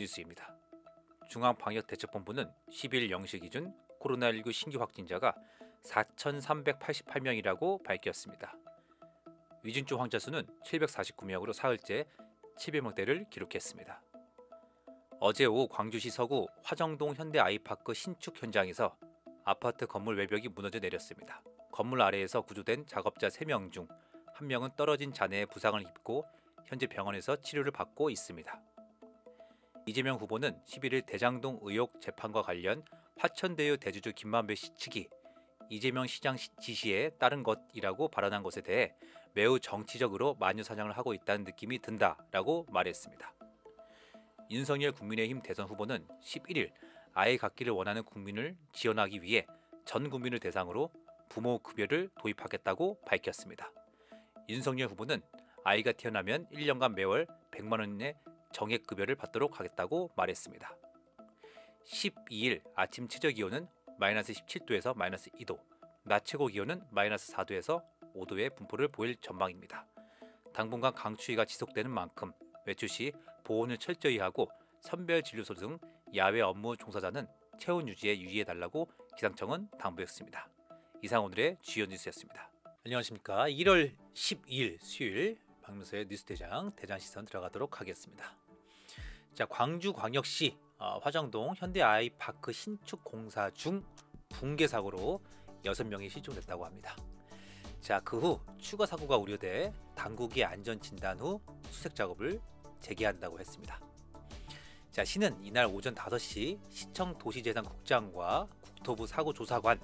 뉴스입니다. 중앙방역대책본부는 10일 0시 기준 코로나19 신규 확진자가 4,388명이라고 밝혔습니다. 위중증 환자 수는 749명으로 사흘째 700명대를 기록했습니다. 어제 오후 광주시 서구 화정동 현대 아이파크 신축 현장에서 아파트 건물 외벽이 무너져 내렸습니다. 건물 아래에서 구조된 작업자 3명 중 1명은 떨어진 잔해에 부상을 입고 현재 병원에서 치료를 받고 있습니다. 이재명 후보는 11일 대장동 의혹 재판과 관련 화천대유 대주주 김만배 씨 측이 이재명 시장 지시에 따른 것이라고 발언한 것에 대해 매우 정치적으로 만유사냥을 하고 있다는 느낌이 든다라고 말했습니다. 윤석열 국민의힘 대선 후보는 11일 아이 갖기를 원하는 국민을 지원하기 위해 전 국민을 대상으로 부모 급여를 도입하겠다고 밝혔습니다. 윤석열 후보는 아이가 태어나면 1년간 매월 100만 원의 정액 급여를 받도록 하겠다고 말했습니다. 12일 아침 최저 기온은 마이너스 17도에서 마이너스 2도, 낮 최고 기온은 마이너스 4도에서 5도의 분포를 보일 전망입니다. 당분간 강추위가 지속되는 만큼 외출 시 보온을 철저히 하고 선별 진료소 등 야외 업무 종사자는 체온 유지에 유의해 달라고 기상청은 당부했습니다. 이상 오늘의 주요 뉴스였습니다. 안녕하십니까? 1월 12일 수요일 박명서의 뉴스 대장 대장 시선 들어가도록 하겠습니다. 자, 광주광역시 어, 화정동 현대아이파크 신축 공사 중 붕괴 사고로 여섯 명이 실종됐다고 합니다. 자, 그 후 추가 사고가 우려돼 당국이 안전 진단 후 수색 작업을 재개한다고 했습니다. 자, 시는 이날 오전 5시 시청 도시재산국장과 국토부 사고조사관,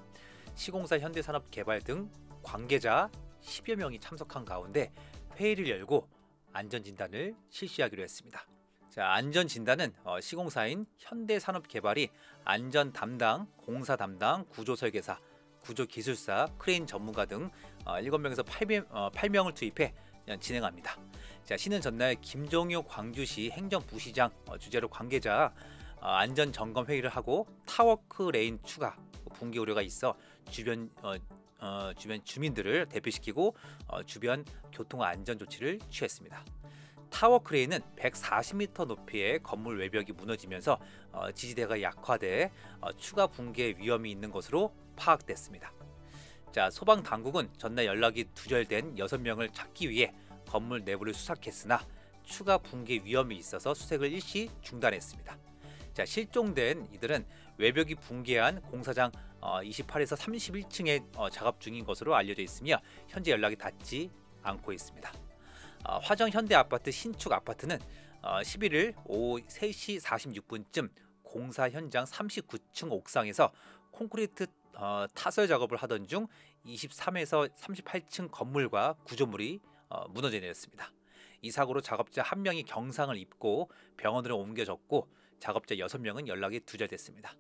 시공사 현대산업개발 등 관계자 10여 명이 참석한 가운데 회의를 열고 안전진단을 실시하기로 했습니다. 자, 안전 진단은 어, 시공사인 현대산업개발이 안전 담당, 공사 담당, 구조 설계사, 구조 기술사, 크레인 전문가 등 어, 7명에서 8명, 어, 을 투입해 진행합니다. 자, 시는 전날 김종효 광주시 행정부시장 어, 주재로 관계자 안전 점검 회의를 하고 타워크 레인 추가 뭐 붕괴 우려가 있어 주변 어, 어, 주변 주민들을 대피시키고 어, 주변 교통 안전 조치를 취했습니다. 타워 크레인은 140m 높이의 건물 외벽이 무너지면서 어, 지지대가 약화돼 어, 추가 붕괴 위험이 있는 것으로 파악됐습니다. 자, 소방 당국은 전날 연락이 두절된 6명을 찾기 위해 건물 내부를 수색했으나 추가 붕괴 위험이 있어서 수색을 일시 중단했습니다. 자, 실종된 이들은 외벽이 붕괴한 공사장 어, 28에서 31층에 어, 작업 중인 것으로 알려져 있으며 현재 연락이 닿지 않고 있습니다. 어, 화정 현대 아파트 신축 아파트는 11일 어, 오후 3시 46분쯤 공사 현장 39층 옥상에서 콘크리트 어, 타설 작업을 하던 중 23에서 38층 건물과 구조물이 무너져 내렸습니다. 이 사고로 작업자 한 명이 경상을 입고 병원으로 옮겨졌고 작업자 6명은 연락이 두절됐습니다.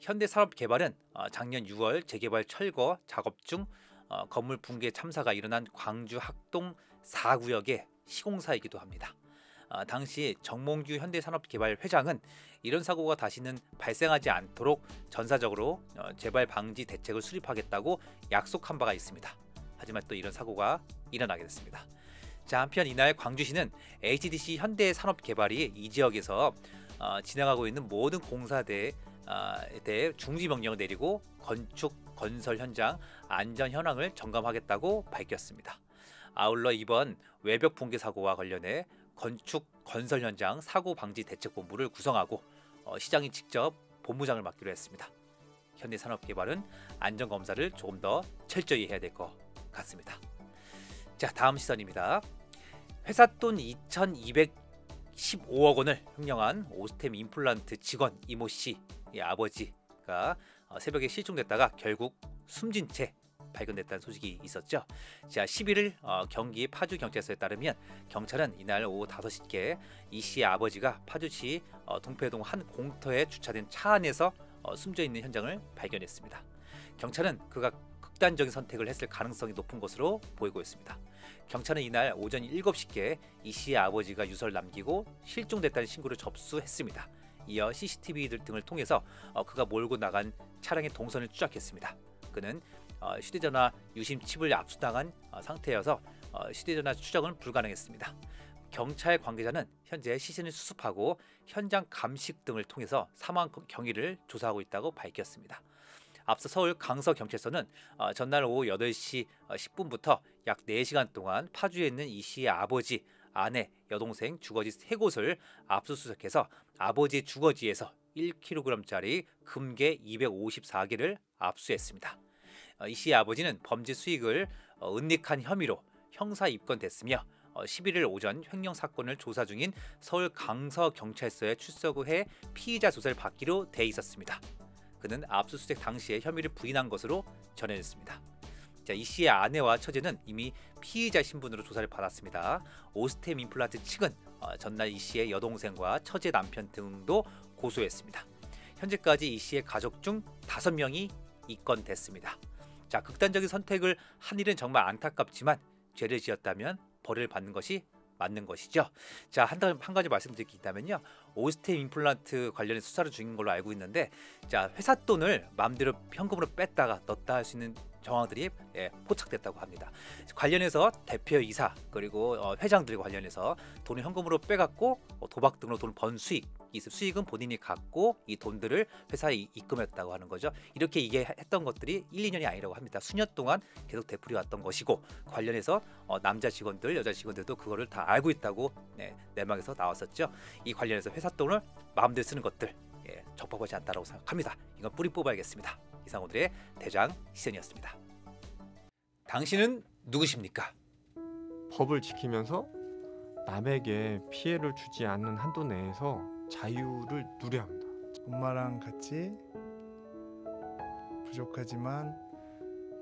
현대산업개발은 작년 6월 재개발 철거 작업 중 건물 붕괴 참사가 일어난 광주 학동 4구역의 시공사이기도 합니다. 아, 당시 정몽규 현대산업개발 회장은 이런 사고가 다시는 발생하지 않도록 전사적으로 어, 재발 방지 대책을 수립하겠다고 약속한 바가 있습니다. 하지만 또 이런 사고가 일어나게 됐습니다. 자 한편 이날 광주시는 HDC 현대산업개발이 이 지역에서 어, 진행하고 있는 모든 공사대에 어, 아, 대해 중지 명령을 내리고 건축 건설 현장 안전 현황을 점검하겠다고 밝혔습니다. 아울러 이번 외벽 붕괴 사고와 관련해 건축 건설 현장 사고 방지 대책 본부를 구성하고 어, 시장이 직접 본부장을 맡기로 했습니다. 현대 산업 개발은 안전 검사를 조금 더 철저히 해야 될 것 같습니다. 자, 다음 시선입니다. 회사 돈 2,215억 원을 횡령한 오스템 임플란트 직원 이모 씨의 아버지가 어, 새벽에 실종됐다가 결국 숨진 채 발견됐다는 소식이 있었죠. 자, 11일 어, 경기 파주 경찰서에 따르면 경찰은 이날 오후 5시께 이 씨의 아버지가 파주시 어, 동패동 한 공터에 주차된 차 안에서 어, 숨져 있는 현장을 발견했습니다. 경찰은 그가 극단적인 선택을 했을 가능성이 높은 것으로 보이고 있습니다. 경찰은 이날 오전 7시께 이 씨의 아버지가 유서를 남기고 실종됐다는 신고를 접수했습니다. 이어 CCTV 등을 통해서 어, 그가 몰고 나간 차량의 동선을 추적했습니다. 그는 어, 휴대전화 유심 칩을 압수당한 어, 상태여서 어, 휴대전화 추적은 불가능했습니다. 경찰 관계자는 현재 시신을 수습하고 현장 감식 등을 통해서 사망 경위를 조사하고 있다고 밝혔습니다. 앞서 서울 강서경찰서는 어, 전날 오후 8시 10분부터 어, 약 4시간 동안 파주에 있는 이 씨의 아버지, 아내, 여동생, 주거지 세 곳을 압수수색해서 아버지 주거지에서 1kg짜리 금괴 254개를 압수했습니다. 어, 이 씨의 아버지는 범죄 수익을 어, 은닉한 혐의로 형사 입건됐으며 11일 어, 오전 횡령 사건을 조사 중인 서울 강서경찰서에 출석해 피의자 조사를 받기로 돼 있었습니다. 그는 압수수색 당시에 혐의를 부인한 것으로 전해졌습니다. 자, 이 씨의 아내와 처제는 이미 피의자 신분으로 조사를 받았습니다. 오스템 임플란트 측은 전날 이 씨의 여동생과 처제 남편 등도 고소했습니다. 현재까지 이 씨의 가족 중 5명이 입건됐습니다. 자 극단적인 선택을 한 일은 정말 안타깝지만 죄를 지었다면 벌을 받는 것이 맞는 것이죠. 자, 한, 한 가지 말씀드릴 게 있다면요. 오스템 임플란트 관련해 수사를 중인 걸로 알고 있는데 자, 회사 돈을 마음대로 현금으로 뺐다가 넣었다 할 수 있는 정황들이 예, 포착됐다고 합니다. 관련해서 대표 이사 그리고 어, 회장들과 관련해서 돈을 현금으로 빼갖고 어, 도박 등으로 돈을 번 수익 이 수익은 본인이 갖고 이 돈들을 회사에 입금했다고 하는 거죠. 이렇게 이게 했던 것들이 1, 2년이 아니라고 합니다. 수년 동안 계속 되풀이 왔던 것이고 관련해서 어, 남자 직원들, 여자 직원들도 그거를 다 알고 있다고 네, 내막에서 나왔었죠. 이 관련해서 회사 돈을 마음대로 쓰는 것들 예, 적법하지 않다고 생각합니다. 이건 뿌리 뽑아야겠습니다. 이상 오늘의 대장 시선이었습니다. 당신은 누구십니까? 법을 지키면서 남에게 피해를 주지 않는 한도 내에서 자유를 누려야 합니다. 엄마랑 같이 부족하지만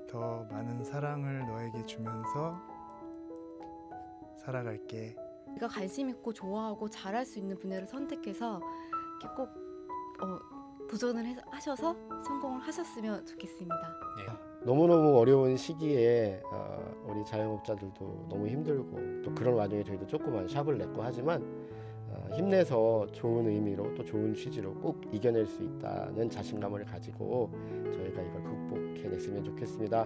더 많은 사랑을 너에게 주면서 살아갈게. 내가 관심 있고 좋아하고 잘할 수 있는 분야를 선택해서 이렇게 꼭 어, 도전을 해, 하셔서 성공을 하셨으면 좋겠습니다. 네. 너무너무 어려운 시기에 어, 우리 자영업자들도 너무 힘들고 또 그런 와중에 저희도 조그만 샵을 냈고 하지만 어, 힘내서 좋은 의미로 또 좋은 취지로 꼭 이겨낼 수 있다는 자신감을 가지고 저희가 이걸 극복해냈으면 좋겠습니다.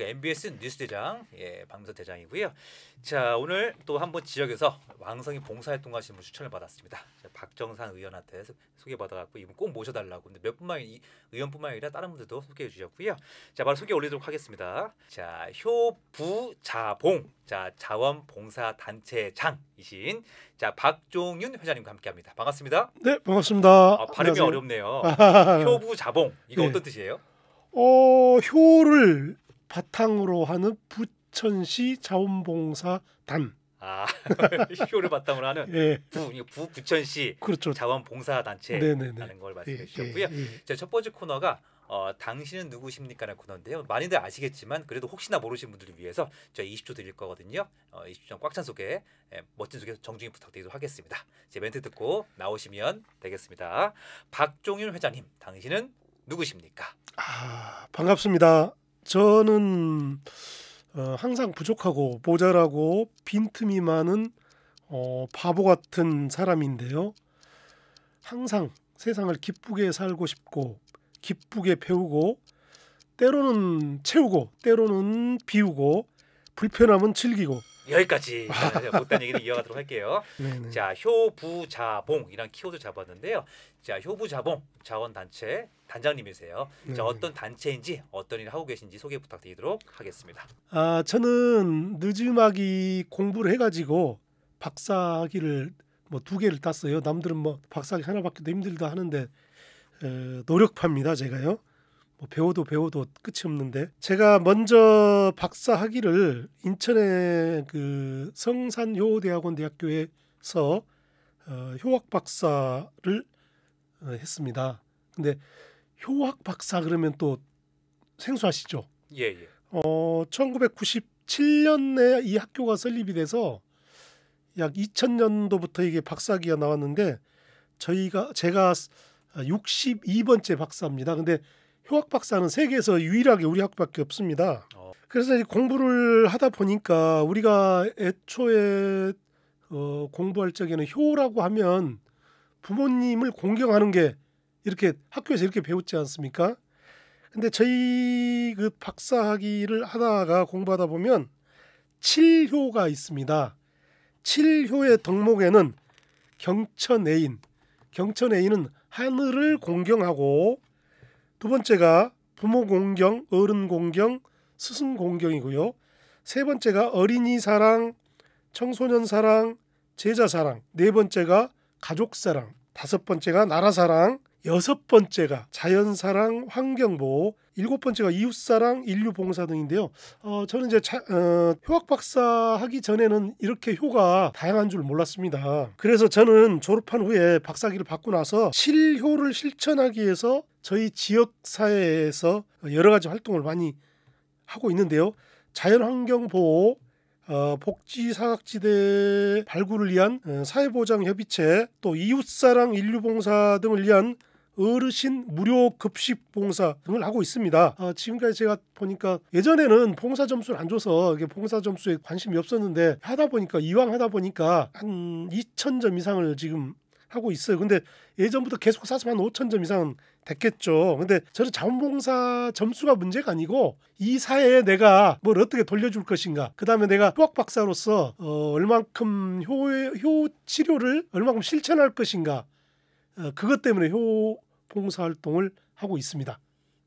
그 그러니까 MBS 뉴스 대장, 예, 방문서 대장이고요. 자, 오늘 또한번 지역에서 왕성히 봉사활동 하시분 추천을 받았습니다. 박정상 의원한테 소, 개받아갖고 이분 꼭 모셔달라고. 근데 몇 분만 의원뿐만 아니라 다른 분들도 소개해 주셨고요. 자, 바로 소개 올리도록 하겠습니다. 자, 효부자봉, 자, 자원봉사단체장이신 자 박종윤 회장님과 함께합니다. 반갑습니다. 네, 반갑습니다. 아, 발음이 안녕하세요. 어렵네요. 효부자봉 이거 네. 어떤 뜻이에요? 어, 효를 바탕으로 하는 부천시 자원봉사단. 아 효를 바탕으로 하는 예. 부, 부 부천시 그렇죠. 자원봉사단체라는 걸 예, 말씀해 주셨고요. 예, 예, 예. 첫 번째 코너가 어, 당신은 누구십니까라는 코너인데요. 많이들 아시겠지만 그래도 혹시나 모르시는 분들을 위해서 저 20초 드릴 거거든요. 어, 20초 꽉 찬 소개, 에, 예, 멋진 소개 정중히 부탁드리도록 하겠습니다. 제 멘트 듣고 나오시면 되겠습니다. 박종윤 회장님, 당신은 누구십니까? 아, 반갑습니다. 저는 어, 항상 부족하고 모자라고 빈틈이 많은 어, 바보 같은 사람인데요. 항상 세상을 기쁘게 살고 싶고 기쁘게 배우고 때로는 채우고 때로는 비우고 불편함은 즐기고 여기까지 네, 못한 얘기를 이어가도록 할게요. 네네. 자 효부자봉 이런 키워드 잡았는데요. 자 효부자봉 자원단체 단장님이세요. 네네. 자 어떤 단체인지 어떤 일을 하고 계신지 소개 부탁드리도록 하겠습니다. 아 저는 늦음하기 공부를 해가지고 박사학위를 뭐 두 개를 땄어요. 남들은 뭐 박사학위 하나 받기 힘들다 하는데 에, 노력합니다 제가요. 뭐 배워도 배워도 끝이 없는데 제가 먼저 박사 학위를 인천의 그 성산효대학원 대학교에서 어, 효학 박사를 어, 했습니다. 근데 효학 박사 그러면 또 생소하시죠? 예, 예. 어, 1997년에 이 학교가 설립이 돼서 약 2000년도부터 이게 박사기위가 나왔는데 저희가 제가 62번째 박사입니다. 근데 효학 박사는 세계에서 유일하게 우리 학밖에 교 없습니다. 어. 그래서 이제 공부를 하다 보니까 우리가 애초에 어, 공부할 적에는 효라고 하면 부모님을 공경하는 게 이렇게 학교에서 이렇게 배웠지 않습니까? 근데 저희 그 박사학위를 하다가 공부하다 보면 칠효가 있습니다. 칠효의 덕목에는 경천애인, 경천애인은 하늘을 공경하고 두 번째가 부모 공경, 어른 공경, 스승 공경이고요. 세 번째가 어린이 사랑, 청소년 사랑, 제자 사랑. 네 번째가 가족 사랑. 다섯 번째가 나라 사랑. 여섯 번째가 자연사랑, 환경보호, 일곱 번째가 이웃사랑, 인류봉사 등인데요. 어, 저는 이제 자, 어, 효학박사 하기 전에는 이렇게 효가 다양한 줄 몰랐습니다. 그래서 저는 졸업한 후에 박사기를 받고 나서 실효를 실천하기 위해서 저희 지역사회에서 여러 가지 활동을 많이 하고 있는데요. 자연환경보호, 어, 복지사각지대 발굴을 위한 어, 사회보장협의체 또 이웃사랑 인류봉사 등을 위한 어르신 무료 급식 봉사 등을 하고 있습니다. 아, 지금까지 제가 보니까 예전에는 봉사 점수를 안 줘서 이게 봉사 점수에 관심이 없었는데 하다 보니까 이왕 하다 보니까 한2천점 이상을 지금 하고 있어요. 근데 예전부터 계속 사서 한 5천 점 이상 은 됐겠죠. 근데 저는 자원봉사 점수가 문제가 아니고 이 사회에 내가 뭘 어떻게 돌려줄 것인가. 그 다음에 내가 수학 박사로서 어, 얼만큼 효, 효 치료를 얼만큼 실천할 것인가. 어, 그것 때문에 효 봉사 활동을 하고 있습니다.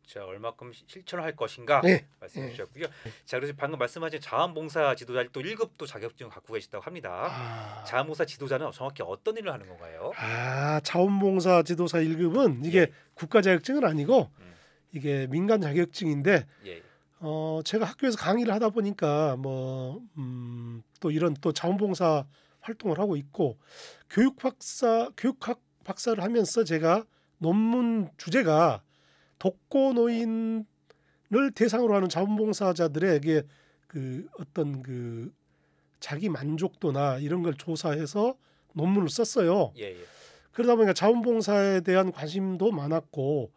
자 얼마큼 실천할 것인가 네. 말씀해 네. 주셨고요. 자 그래서 방금 말씀하신 자원봉사 지도자 또 1급도 자격증 갖고 계시다고 합니다. 아... 자원봉사 지도자는 정확히 어떤 일을 하는 건가요? 아 자원봉사 지도사 1급은 이게 예. 국가 자격증은 아니고 음. 이게 민간 자격증인데 예. 예. 어 제가 학교에서 강의를 하다 보니까 뭐또 음, 이런 또 자원봉사 활동을 하고 있고 교육학사 교육학 박사를 하면서 제가 논문 주제가 독거 노인을 대상으로 하는 자원봉사자들에게 그 어떤 그 자기 만족도나 이런 걸 조사해서 논문을 썼어요. 예, 예. 그러다 보니까 자원봉사에 대한 관심도 많았고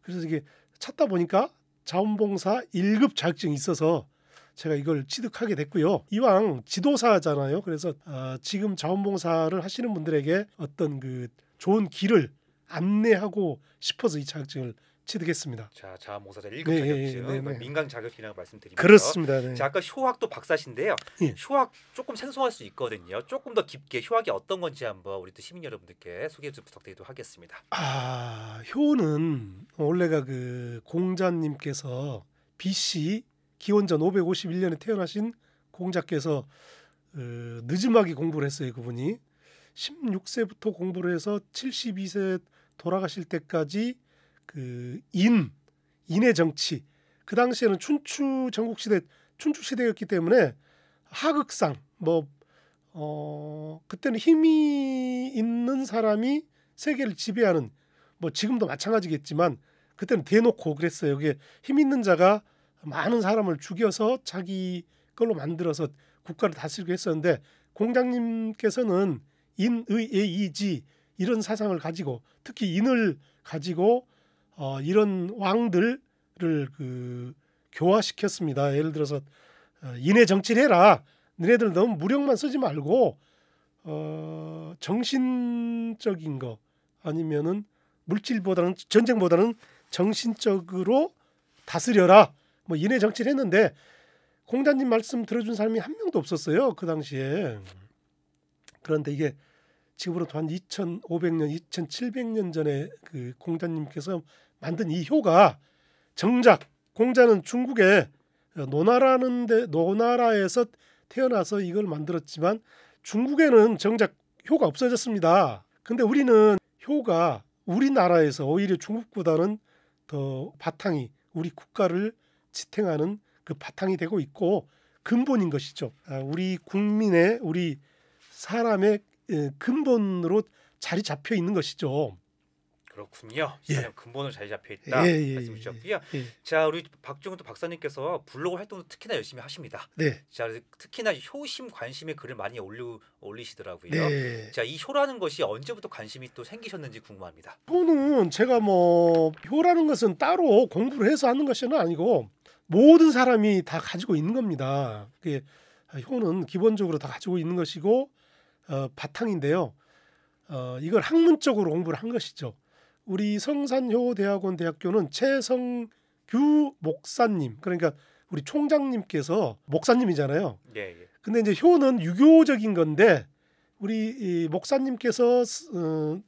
그래서 이게 찾다 보니까 자원봉사 1급 자격증이 있어서 제가 이걸 취득하게 됐고요. 이왕 지도사잖아요. 그래서 어, 지금 자원봉사를 하시는 분들에게 어떤 그 좋은 길을 안내하고 싶어서 이 자격증을 취득했습니다. 자, 자원봉사자 1급 네, 예, 자격증, 예, 네, 네, 민간 자격증이라고 말씀드리면서 그렇습니다. 네. 자, 아까 효학도 박사신데요. 예. 효학 조금 생소할 수 있거든요. 조금 더 깊게 효학이 어떤 건지 한번 우리 또 시민 여러분들께 소개 좀 부탁드리도록 하겠습니다. 아, 효는 원래가 그 공자님께서 BC 기원전 551년에 태어나신 공자께서 어, 늦음하게 공부를 했어요. 그분이 16세부터 공부를 해서 72세 돌아가실 때까지 그 인, 인의 정치. 그 당시에는 춘추 전국시대, 춘추시대였기 때문에 하극상, 뭐, 어, 그때는 힘이 있는 사람이 세계를 지배하는, 뭐 지금도 마찬가지겠지만 그때는 대놓고 그랬어요. 그게힘 있는 자가 많은 사람을 죽여서 자기 걸로 만들어서 국가를 다스리고 했었는데 공장님께서는 인의의이지 이런 사상을 가지고 특히 인을 가지고 어, 이런 왕들을 그 교화시켰습니다. 예를 들어서 어, 인해 정치를 해라. 너네들 너무 무력만 쓰지 말고 어, 정신적인 거 아니면은 물질보다는 전쟁보다는 정신적으로 다스려라. 뭐 인해 정치를 했는데 공자님 말씀 들어준 사람이 한 명도 없었어요 그 당시에. 그런데 이게 지금으로도한 2,500년, 2,700년 전에 그 공자님께서 만든 이 효가 정작 공자는 중국의 노나라는데 노나라에서 태어나서 이걸 만들었지만 중국에는 정작 효가 없어졌습니다. 근데 우리는 효가 우리나라에서 오히려 중국보다는 더 바탕이 우리 국가를 지탱하는 그 바탕이 되고 있고 근본인 것이죠. 아, 우리 국민의 우리 사람의 예, 근본으로 자리 잡혀 있는 것이죠. 그렇군요. 예. 근본으로 자리 잡혀 있다 예, 예, 말씀 주셨고요. 예, 예. 자 우리 박종훈 박사님께서 블로그 활동도 특히나 열심히 하십니다. 네. 자 특히나 효심 관심의 글을 많이 올리, 올리시더라고요. 네. 자이 효라는 것이 언제부터 관심이 또 생기셨는지 궁금합니다. 저는 제가 뭐 효라는 것은 따로 공부를 해서 하는 것이는 아니고 모든 사람이 다 가지고 있는 겁니다. 그게 효는 기본적으로 다 가지고 있는 것이고 어, 바탕인데요. 어, 이걸 학문적으로 공부를 한 것이죠. 우리 성산효대학원 대학교는 최성규 목사님 그러니까 우리 총장님께서 목사님이잖아요. 예, 예. 근데 이제 효는 유교적인 건데 우리 이 목사님께서 어,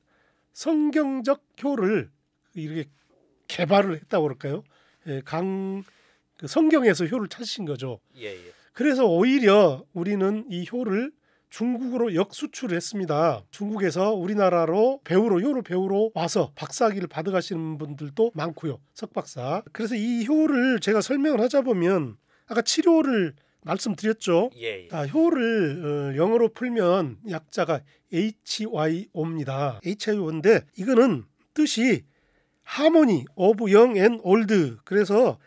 성경적 효를 이렇게 개발을 했다고 그럴까요? 예, 강그 성경에서 효를 찾으신 거죠. 예, 예. 그래서 오히려 우리는 이 효를 중국으로 역수출을 했습니다. 중국에서 우리나라로 배우로 효로 배우로 와서 박사학위를 받아가시는 분들도 많고요. 석박사. 그래서 이 효를 제가 설명을 하자 보면 아까 치료를 말씀드렸죠. 예, 예. 아, 효를 어, 영어로 풀면 약자가 HYO입니다. HYO인데 이거는 뜻이 하모니 오브 영앤 올드 그래서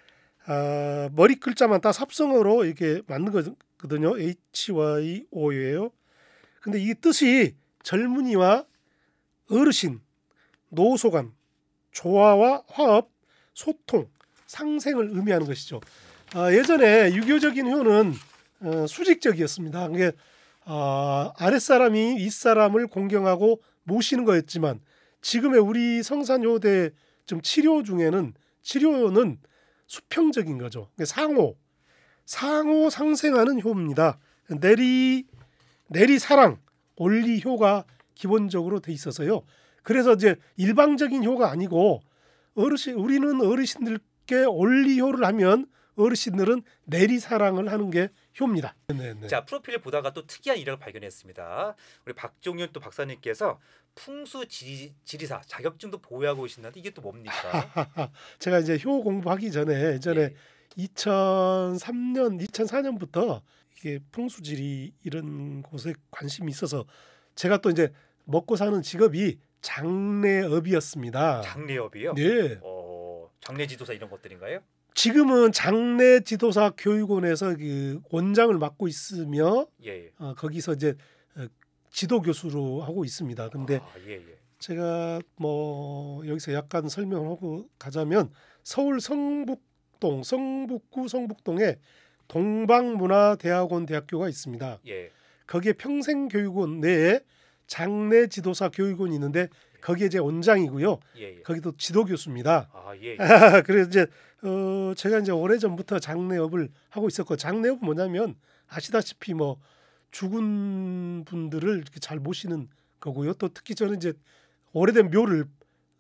아, 머리 글자만 다 삽성어로 이렇게 만든 거거든요. HYO예요. 근데 이 뜻이 젊은이와 어르신, 노소관 조화와 화합, 소통, 상생을 의미하는 것이죠. 아, 예전에 유교적인 효는 어, 수직적이었습니다. 그게 어, 아랫사람이 윗사람을 공경하고 모시는 거였지만 지금의 우리 성산효대 좀 치료 중에는 치료는 수평적인 거죠. 상호, 상호 상생하는 효입니다. 내리 내리사랑 올리효가 기본적으로 돼 있어서요. 그래서 이제 일방적인 효가 아니고 어르신 우리는 어르신들께 올리효를 하면 어르신들은 내리사랑을 하는 게 효입니다. 네네. 네, 네. 자 프로필을 보다가 또 특이한 이력을 발견했습니다. 우리 박종윤 또 박사님께서 풍수 지리, 사 자격증도 보유하고 계신다는데 이게 또 뭡니까? 제가 이제 효 공부하기 전에 전에 네. 예. 2003년, 2004년부터 이게 풍수지리 이런 곳에 관심이 있어서 제가 또 이제 먹고 사는 직업이 장례업이었습니다. 장례업이요? 네. 어, 장례지도사 이런 것들인가요? 지금은 장례지도사 교육원에서 그 원장을 맡고 있으며 예, 예. 어, 거기서 이제 어, 지도 교수로 하고 있습니다. 근데 아, 예, 예, 제가 뭐 여기서 약간 설명을 하고 가자면 서울 성북동 성북구 성북동에 동방문화대학원 대학교가 있습니다. 예. 거기에 평생교육원 내에 장례 지도사 교육원이 있는데 거기에 제 원장이고요. 예, 예. 거기도 지도 교수입니다. 아, 예, 예. 그래서 이제 어 제가 이제 오래 전부터 장례업을 하고 있었고 장례업은 뭐냐면 아시다시피 뭐 죽은 분들을 이렇게 잘 모시는 거고요. 또 특히 저는 이제 오래된 묘를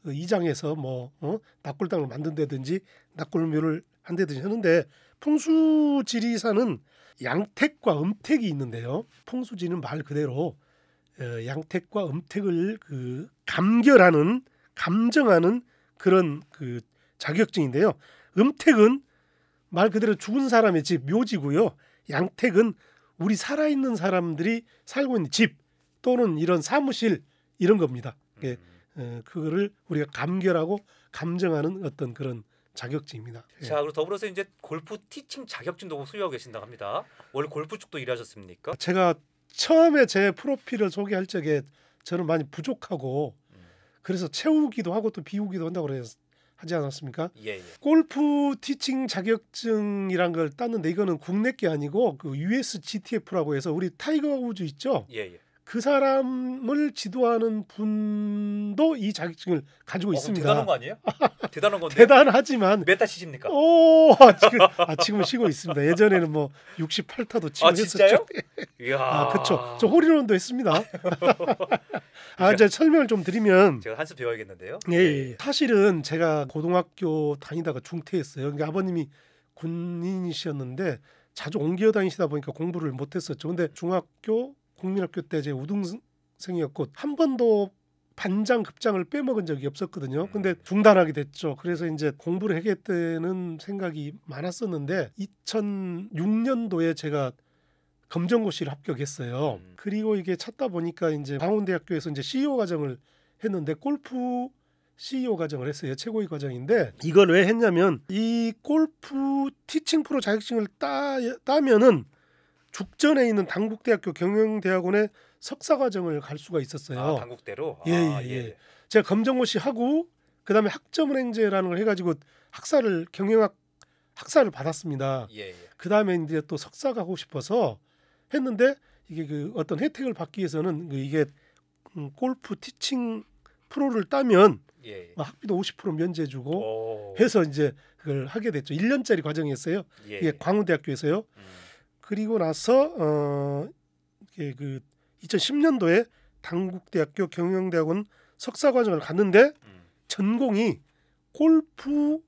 어, 이장해서 뭐 어? 낙골당을 만든다든지 낙골묘를 한다든지 하는데 풍수지리사는 양택과 음택이 있는데요. 풍수지는 말 그대로 양택과 음택을 그 감결하는 감정하는 그런 그 자격증인데요. 음택은 말 그대로 죽은 사람의 집 묘지고요. 양택은 우리 살아있는 사람들이 살고 있는 집 또는 이런 사무실 이런 겁니다. 예, 음. 그거를 우리가 감결하고 감정하는 어떤 그런 자격증입니다. 예. 자, 그리고 더불어서 이제 골프 티칭 자격증도 소유하고 계신다고 합니다. 원래 골프 쪽도 일하셨습니까? 제가 처음에 제 프로필을 소개할 적에 저는 많이 부족하고 음. 그래서 채우기도 하고 또 비우기도 한다고 그래서 하지 않았습니까? 예, 예. 골프 티칭 자격증이란 걸 땄는데 이거는 국내 게 아니고 그 USGTF라고 해서 우리 타이거 우즈 있죠? 예, 예. 그 사람을 지도하는 분도 이 자격증을 가지고 어, 있습니다. 대단한 거 아니에요? 대단한 건데. 대단하지만 몇 타시십니까? 오, 지금 아, 지금은 쉬고 있습니다. 예전에는 뭐 68타도 치고 아, 했었죠. 이야. 아, 그렇죠. 저 홀인원도 했습니다. 아, 이제 설명을 좀 드리면 제가 한수 배워야겠는데요. 예 예, 예, 예, 사실은 제가 고등학교 다니다가 중퇴했어요. 그러니까 아버님이 군인이셨는데 자주 옮겨 다니시다 보니까 공부를 못 했었죠. 근데 중학교 국민학교 때 제 우등생이었고 한 번도 반장 급장을 빼먹은 적이 없었거든요. 음. 근데 중단하게 됐죠. 그래서 이제 공부를 해겠다는 생각이 많았었는데 2006년도에 제가 검정고시를 합격했어요. 음. 그리고 이게 찾다 보니까 이제 강원대학교에서 이제 CEO 과정을 했는데 골프 CEO 과정을 했어요. 최고위 과정인데 이걸 왜 했냐면 이 골프 티칭 프로 자격증을 따, 따면은 죽전에 있는 당국대학교 경영대학원에 석사과정을 갈 수가 있었어요. 아, 당국대로. 예, 아, 예, 예. 예. 제가 검정고시 하고 그다음에 학점은행제라는 걸 해가지고 학사를 경영학 학사를 받았습니다. 예, 예. 그다음에 이제 또 석사 가고 싶어서 했는데 이게 그 어떤 혜택을 받기 위해서는 그 이게 음, 골프 티칭 프로를 따면 예, 예. 뭐 학비도 50% 면제해주고 해서 이제 그걸 하게 됐죠. 1년짜리 과정이었어요. 예, 이게 광우대학교에서요. 음. 그리고 나서 어, 그 2010년도에 당국대학교 경영대학원 석사 과정을 갔는데 음. 전공이 골프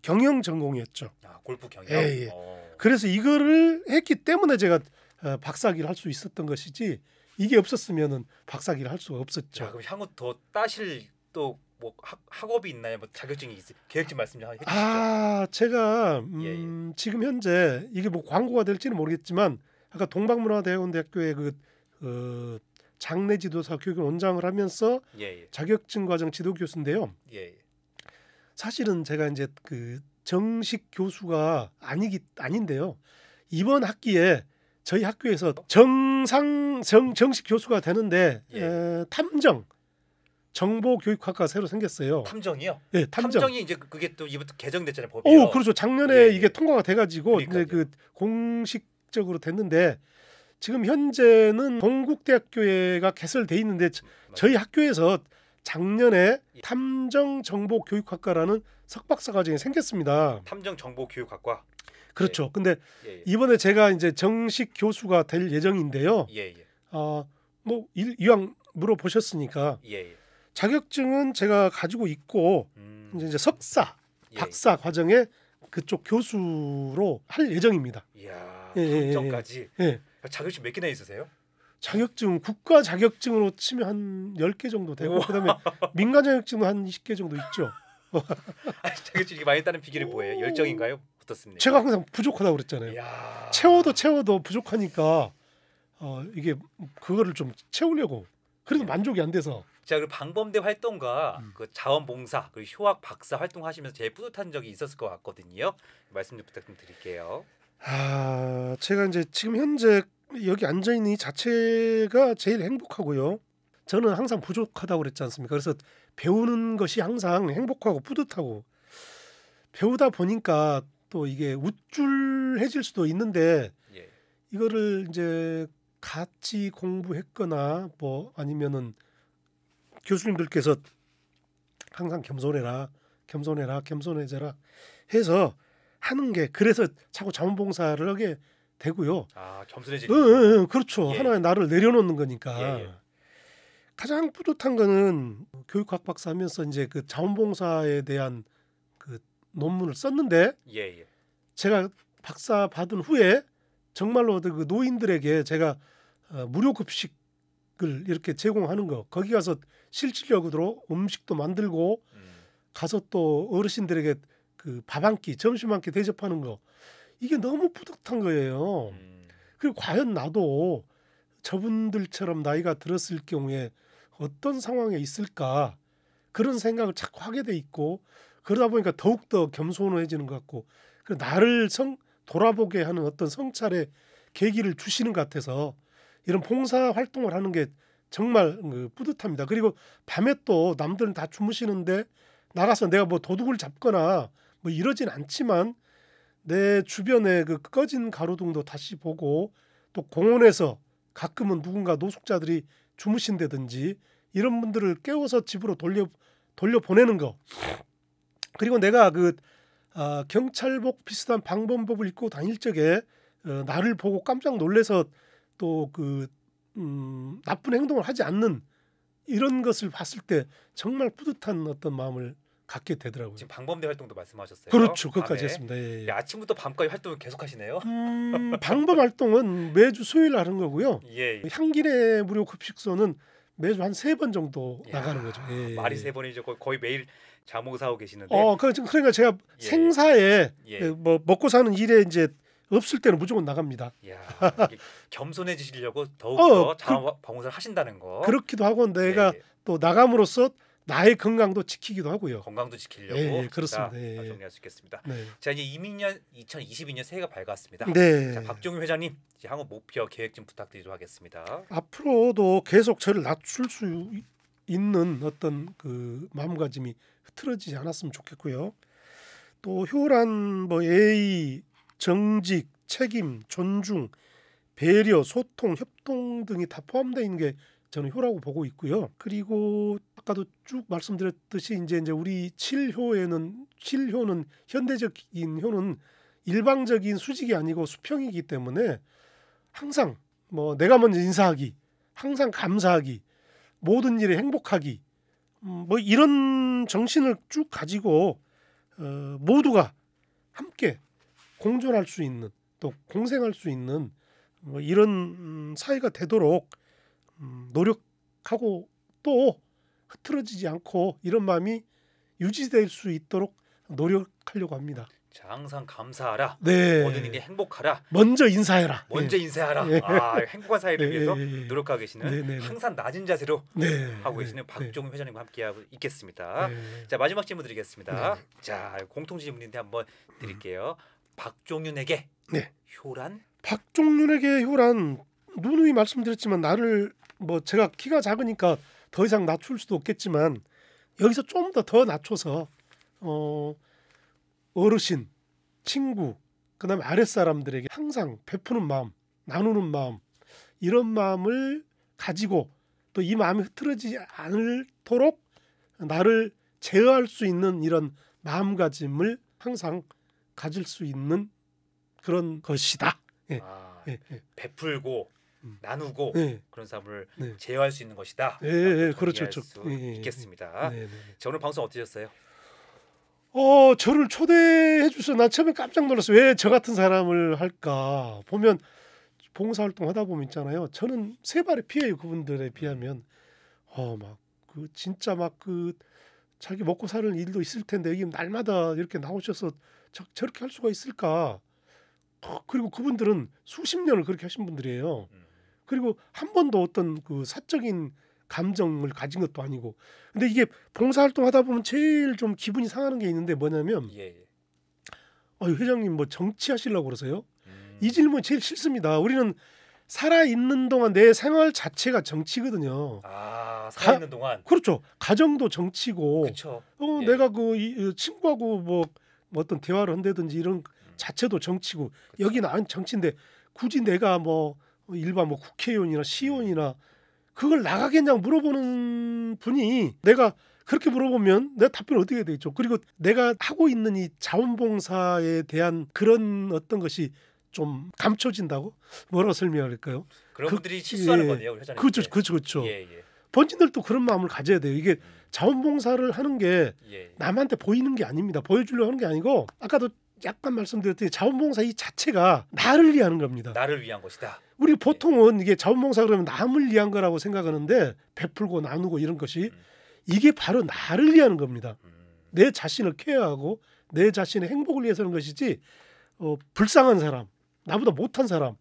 경영 전공이었죠. 아, 골프 경영. 예, 예. 어. 그래서 이거를 했기 때문에 제가 어, 박사학위를 할 수 있었던 것이지 이게 없었으면은 박사학위를 할 수가 없었죠. 야, 그럼 향후 더 따실 또뭐 학업이 있나요? 뭐 자격증이 있어 계획 좀 말씀 좀 해주시죠. 아 제가 음, 예, 예. 지금 현재 이게 뭐 광고가 될지는 모르겠지만 아까 동방문화대학원대학교의 그, 어, 장례 지도사 교육 원장을 하면서 예, 예, 자격증 과정 지도 교수인데요. 예, 예. 사실은 제가 이제 그 정식 교수가 아니기 아닌데요. 이번 학기에 저희 학교에서 정상 정, 정식 교수가 되는데 에, 탐정 정보교육학과 새로 생겼어요. 탐정이요? 네, 탐정. 이 이제 그, 그게 또 이번 개정됐잖아요. 법이요. 오, 그렇죠. 작년에 예, 예. 이게 통과가 돼가지고 그 이제 네, 그 공식적으로 됐는데 지금 현재는 동국대학교가 개설돼 있는데 저희 학교에서 작년에 예. 탐정 정보 교육학과라는 석박사 과정이 생겼습니다. 탐정 정보 교육학과. 그렇죠. 예. 근데 예, 예. 이번에 제가 이제 정식 교수가 될 예정인데요. 예, 예. 어, 뭐 일, 이왕 물어보셨으니까 예, 예. 자격증은 제가 가지고 있고 음. 이제, 이제 석사, 예. 박사 과정에 그쪽 교수로 할 예정입니다. 이야, 예, 예, 예 까지 예. 예, 자격증 몇 개나 있으세요? 자격증 국가 자격증으로 치면 한 열 개 정도 되고 우 그다음에 민간 자격증은 한 이십 개 정도 있죠. 자격증이 많이 따는 비결이 뭐예요? 열정인가요? 어떻습니까? 제가 항상 부족하다고 그랬잖아요. 이야. 채워도 채워도 부족하니까 어, 이게 그거를 좀 채우려고 그래도 만족이 안 돼서 자 그리고 방범대 활동과 음. 그 자원봉사 그리고 효학 박사 활동하시면서 제일 뿌듯한 적이 있었을 것 같거든요. 말씀 좀 부탁 드릴게요. 아 제가 이제 지금 현재 여기 앉아 있는 이 자체가 제일 행복하고요. 저는 항상 부족하다고 그랬지 않습니까? 그래서 배우는 것이 항상 행복하고 뿌듯하고 배우다 보니까 또 이게 우쭐해질 수도 있는데 예. 이거를 이제 같이 공부했거나 뭐 아니면은 교수님들께서 항상 겸손해라, 겸손해라, 겸손해져라 해서 하는 게 그래서 자꾸 자원봉사를 하게 되고요. 아 겸손해지는. 응, 예, 응, 예, 예. 그렇죠. 예. 하나의 나를 내려놓는 거니까. 예. 가장 뿌듯한 거는 교육학 박사 하면서 이제 그 자원봉사에 대한 그 논문을 썼는데 예, 제가 박사 받은 후에 정말로 그 노인들에게 제가 어, 무료 급식 음식을 이렇게 제공하는 거 거기 가서 실질적으로 음식도 만들고 음. 가서 또 어르신들에게 그 밥 한 끼 점심 한 끼 대접하는 거 이게 너무 뿌듯한 거예요. 음. 그리고 과연 나도 저분들처럼 나이가 들었을 경우에 어떤 상황에 있을까 그런 생각을 자꾸 하게 돼 있고 그러다 보니까 더욱 더 겸손해지는 것 같고 그 나를 성 돌아보게 하는 어떤 성찰의 계기를 주시는 것 같아서 이런 봉사 활동을 하는 게 정말 그 뿌듯합니다. 그리고 밤에 또 남들은 다 주무시는데 나가서 내가 뭐 도둑을 잡거나 뭐 이러진 않지만 내 주변에 그 꺼진 가로등도 다시 보고 또 공원에서 가끔은 누군가 노숙자들이 주무신다든지 이런 분들을 깨워서 집으로 돌려 돌려 보내는 거 그리고 내가 그 어, 경찰복 비슷한 방범복을 입고 다닐 적에 어, 나를 보고 깜짝 놀래서 또그 음, 나쁜 행동을 하지 않는 이런 것을 봤을 때 정말 뿌듯한 어떤 마음을 갖게 되더라고요. 지금 방범대 활동도 말씀하셨어요. 그렇죠. 그것까지 했습니다. 예, 예. 아침부터 밤까지 활동을 계속 하시네요. 음, 방범 활동은 매주 수요일 하는 거고요. 예, 예, 향기내 무료 급식소는 매주 한 세 번 정도 야, 나가는 거죠. 예, 예. 말이 세 번이죠. 거의 매일 자몽 사고 계시는데. 어, 그 그러니까 제가 생사에 뭐 먹고 사는 일에 이제 없을 때는 무조건 나갑니다. 이야, 겸손해지시려고 더욱 어, 더 그, 방어를 하신다는 거. 그렇기도 하고 내가 예, 예, 또 나감으로써 나의 건강도 지키기도 하고요. 건강도 지키려고 예, 예 그렇습니다. 예, 정리할 수 있겠습니다. 네. 자 이제 이민년 2022년 새해가 밝았습니다. 네. 자, 박종희 회장님 이제 향후 목표 계획 좀 부탁드리도록 하겠습니다. 앞으로도 계속 저를 낮출 수 있는 어떤 그 마음가짐이 흐트러지지 않았으면 좋겠고요. 또 효란 뭐 A 정직, 책임, 존중, 배려, 소통, 협동 등이 다 포함되어 있는 게 저는 효라고 보고 있고요. 그리고 아까도 쭉 말씀드렸듯이 이제 이제 우리 칠효에는 칠효는 현대적인 효는 일방적인 수직이 아니고 수평이기 때문에 항상 뭐 내가 먼저 인사하기, 항상 감사하기, 모든 일에 행복하기 음, 뭐 이런 정신을 쭉 가지고 어, 모두가 함께 공존할 수 있는 또 공생할 수 있는 뭐 이런 음, 사회가 되도록 음, 노력하고 또 흐트러지지 않고 이런 마음이 유지될 수 있도록 노력하려고 합니다. 자, 항상 감사하라. 네. 모든 일이 행복하라. 먼저 인사해라. 먼저 네. 인사해라. 네. 아, 행복한 사회를 예, 위해서 노력하고 계시는 네, 네, 네. 항상 낮은 자세로 하고 계시는 박종훈 회장님과 함께하고 있겠습니다. 자, 마지막 질문 드리겠습니다. 자, 공통 질문인데 한번 드릴게요. 음. 박종윤에게 네. 효란. 박종윤에게 효란 누누이 말씀드렸지만 나를 뭐 제가 키가 작으니까 더 이상 낮출 수도 없겠지만 여기서 좀 더 더 낮춰서 어 어르신, 친구, 그다음에 아랫사람들에게 항상 베푸는 마음, 나누는 마음 이런 마음을 가지고 또 이 마음이 흐트러지지 않을도록 나를 제어할 수 있는 이런 마음가짐을 항상 가질 수 있는 그런 것이다. 예. 아, 예, 예. 베풀고 음. 나누고 예. 그런 사람을 네. 제어할 수 있는 것이다. 예, 예 그렇죠, 저, 렇죠 있겠습니다. 네, 네, 자, 오늘 방송 어떠셨어요? 어 저를 초대해 주셔서 나 처음에 깜짝 놀랐어요. 왜 저 같은 사람을 할까 보면 봉사활동 하다 보면 있잖아요. 저는 세 발의 피해요 그분들에 비하면 어 막 그 진짜 막 그 자기 먹고 사는 일도 있을 텐데 이기 날마다 이렇게 나오셔서 저, 저렇게 할 수가 있을까? 어, 그리고 그분들은 수십 년을 그렇게 하신 분들이에요. 그리고 한 번도 어떤 그 사적인 감정을 가진 것도 아니고. 근데 이게 봉사활동 하다 보면 제일 좀 기분이 상하는 게 있는데 뭐냐면, 예. 어, 회장님 뭐 정치하시려고 그러세요? 음. 이 질문 제일 싫습니다. 우리는 살아있는 동안 내 생활 자체가 정치거든요. 아, 살아있는 동안? 그렇죠. 가정도 정치고. 그쵸. 어, 예. 내가 그 이, 친구하고 뭐뭐 어떤 대화를 한다든지 이런 음. 자체도 정치고 그쵸. 여기는 안 정치인데 굳이 내가 뭐 일반 뭐 국회의원이나 시의원이나 그걸 나가겠냐 물어보는 분이 내가 그렇게 물어보면 내 답변 을 어떻게 해야 되겠죠? 그리고 내가 하고 있는 이 자원봉사에 대한 그런 어떤 것이 좀 감춰진다고 뭐라 고 설명할까요? 그런 그, 분들이 실수하는 예, 거네요, 그렇죠, 예. 그렇죠, 그렇죠. 예, 예. 본인들도 그런 마음을 가져야 돼요. 이게 음. 자원봉사를 하는 게 예. 남한테 보이는 게 아닙니다. 보여주려고 하는 게 아니고 아까도 약간 말씀드렸듯이 자원봉사 이 자체가 나를 위하는 겁니다. 나를 위한 것이다. 우리 예. 보통은 이게 자원봉사 그러면 남을 위한 거라고 생각하는데 베풀고 나누고 이런 것이 음. 이게 바로 나를 위하는 겁니다. 음. 내 자신을 케어하고 내 자신의 행복을 위해서 하는 것이지 어, 불쌍한 사람, 나보다 못한 사람,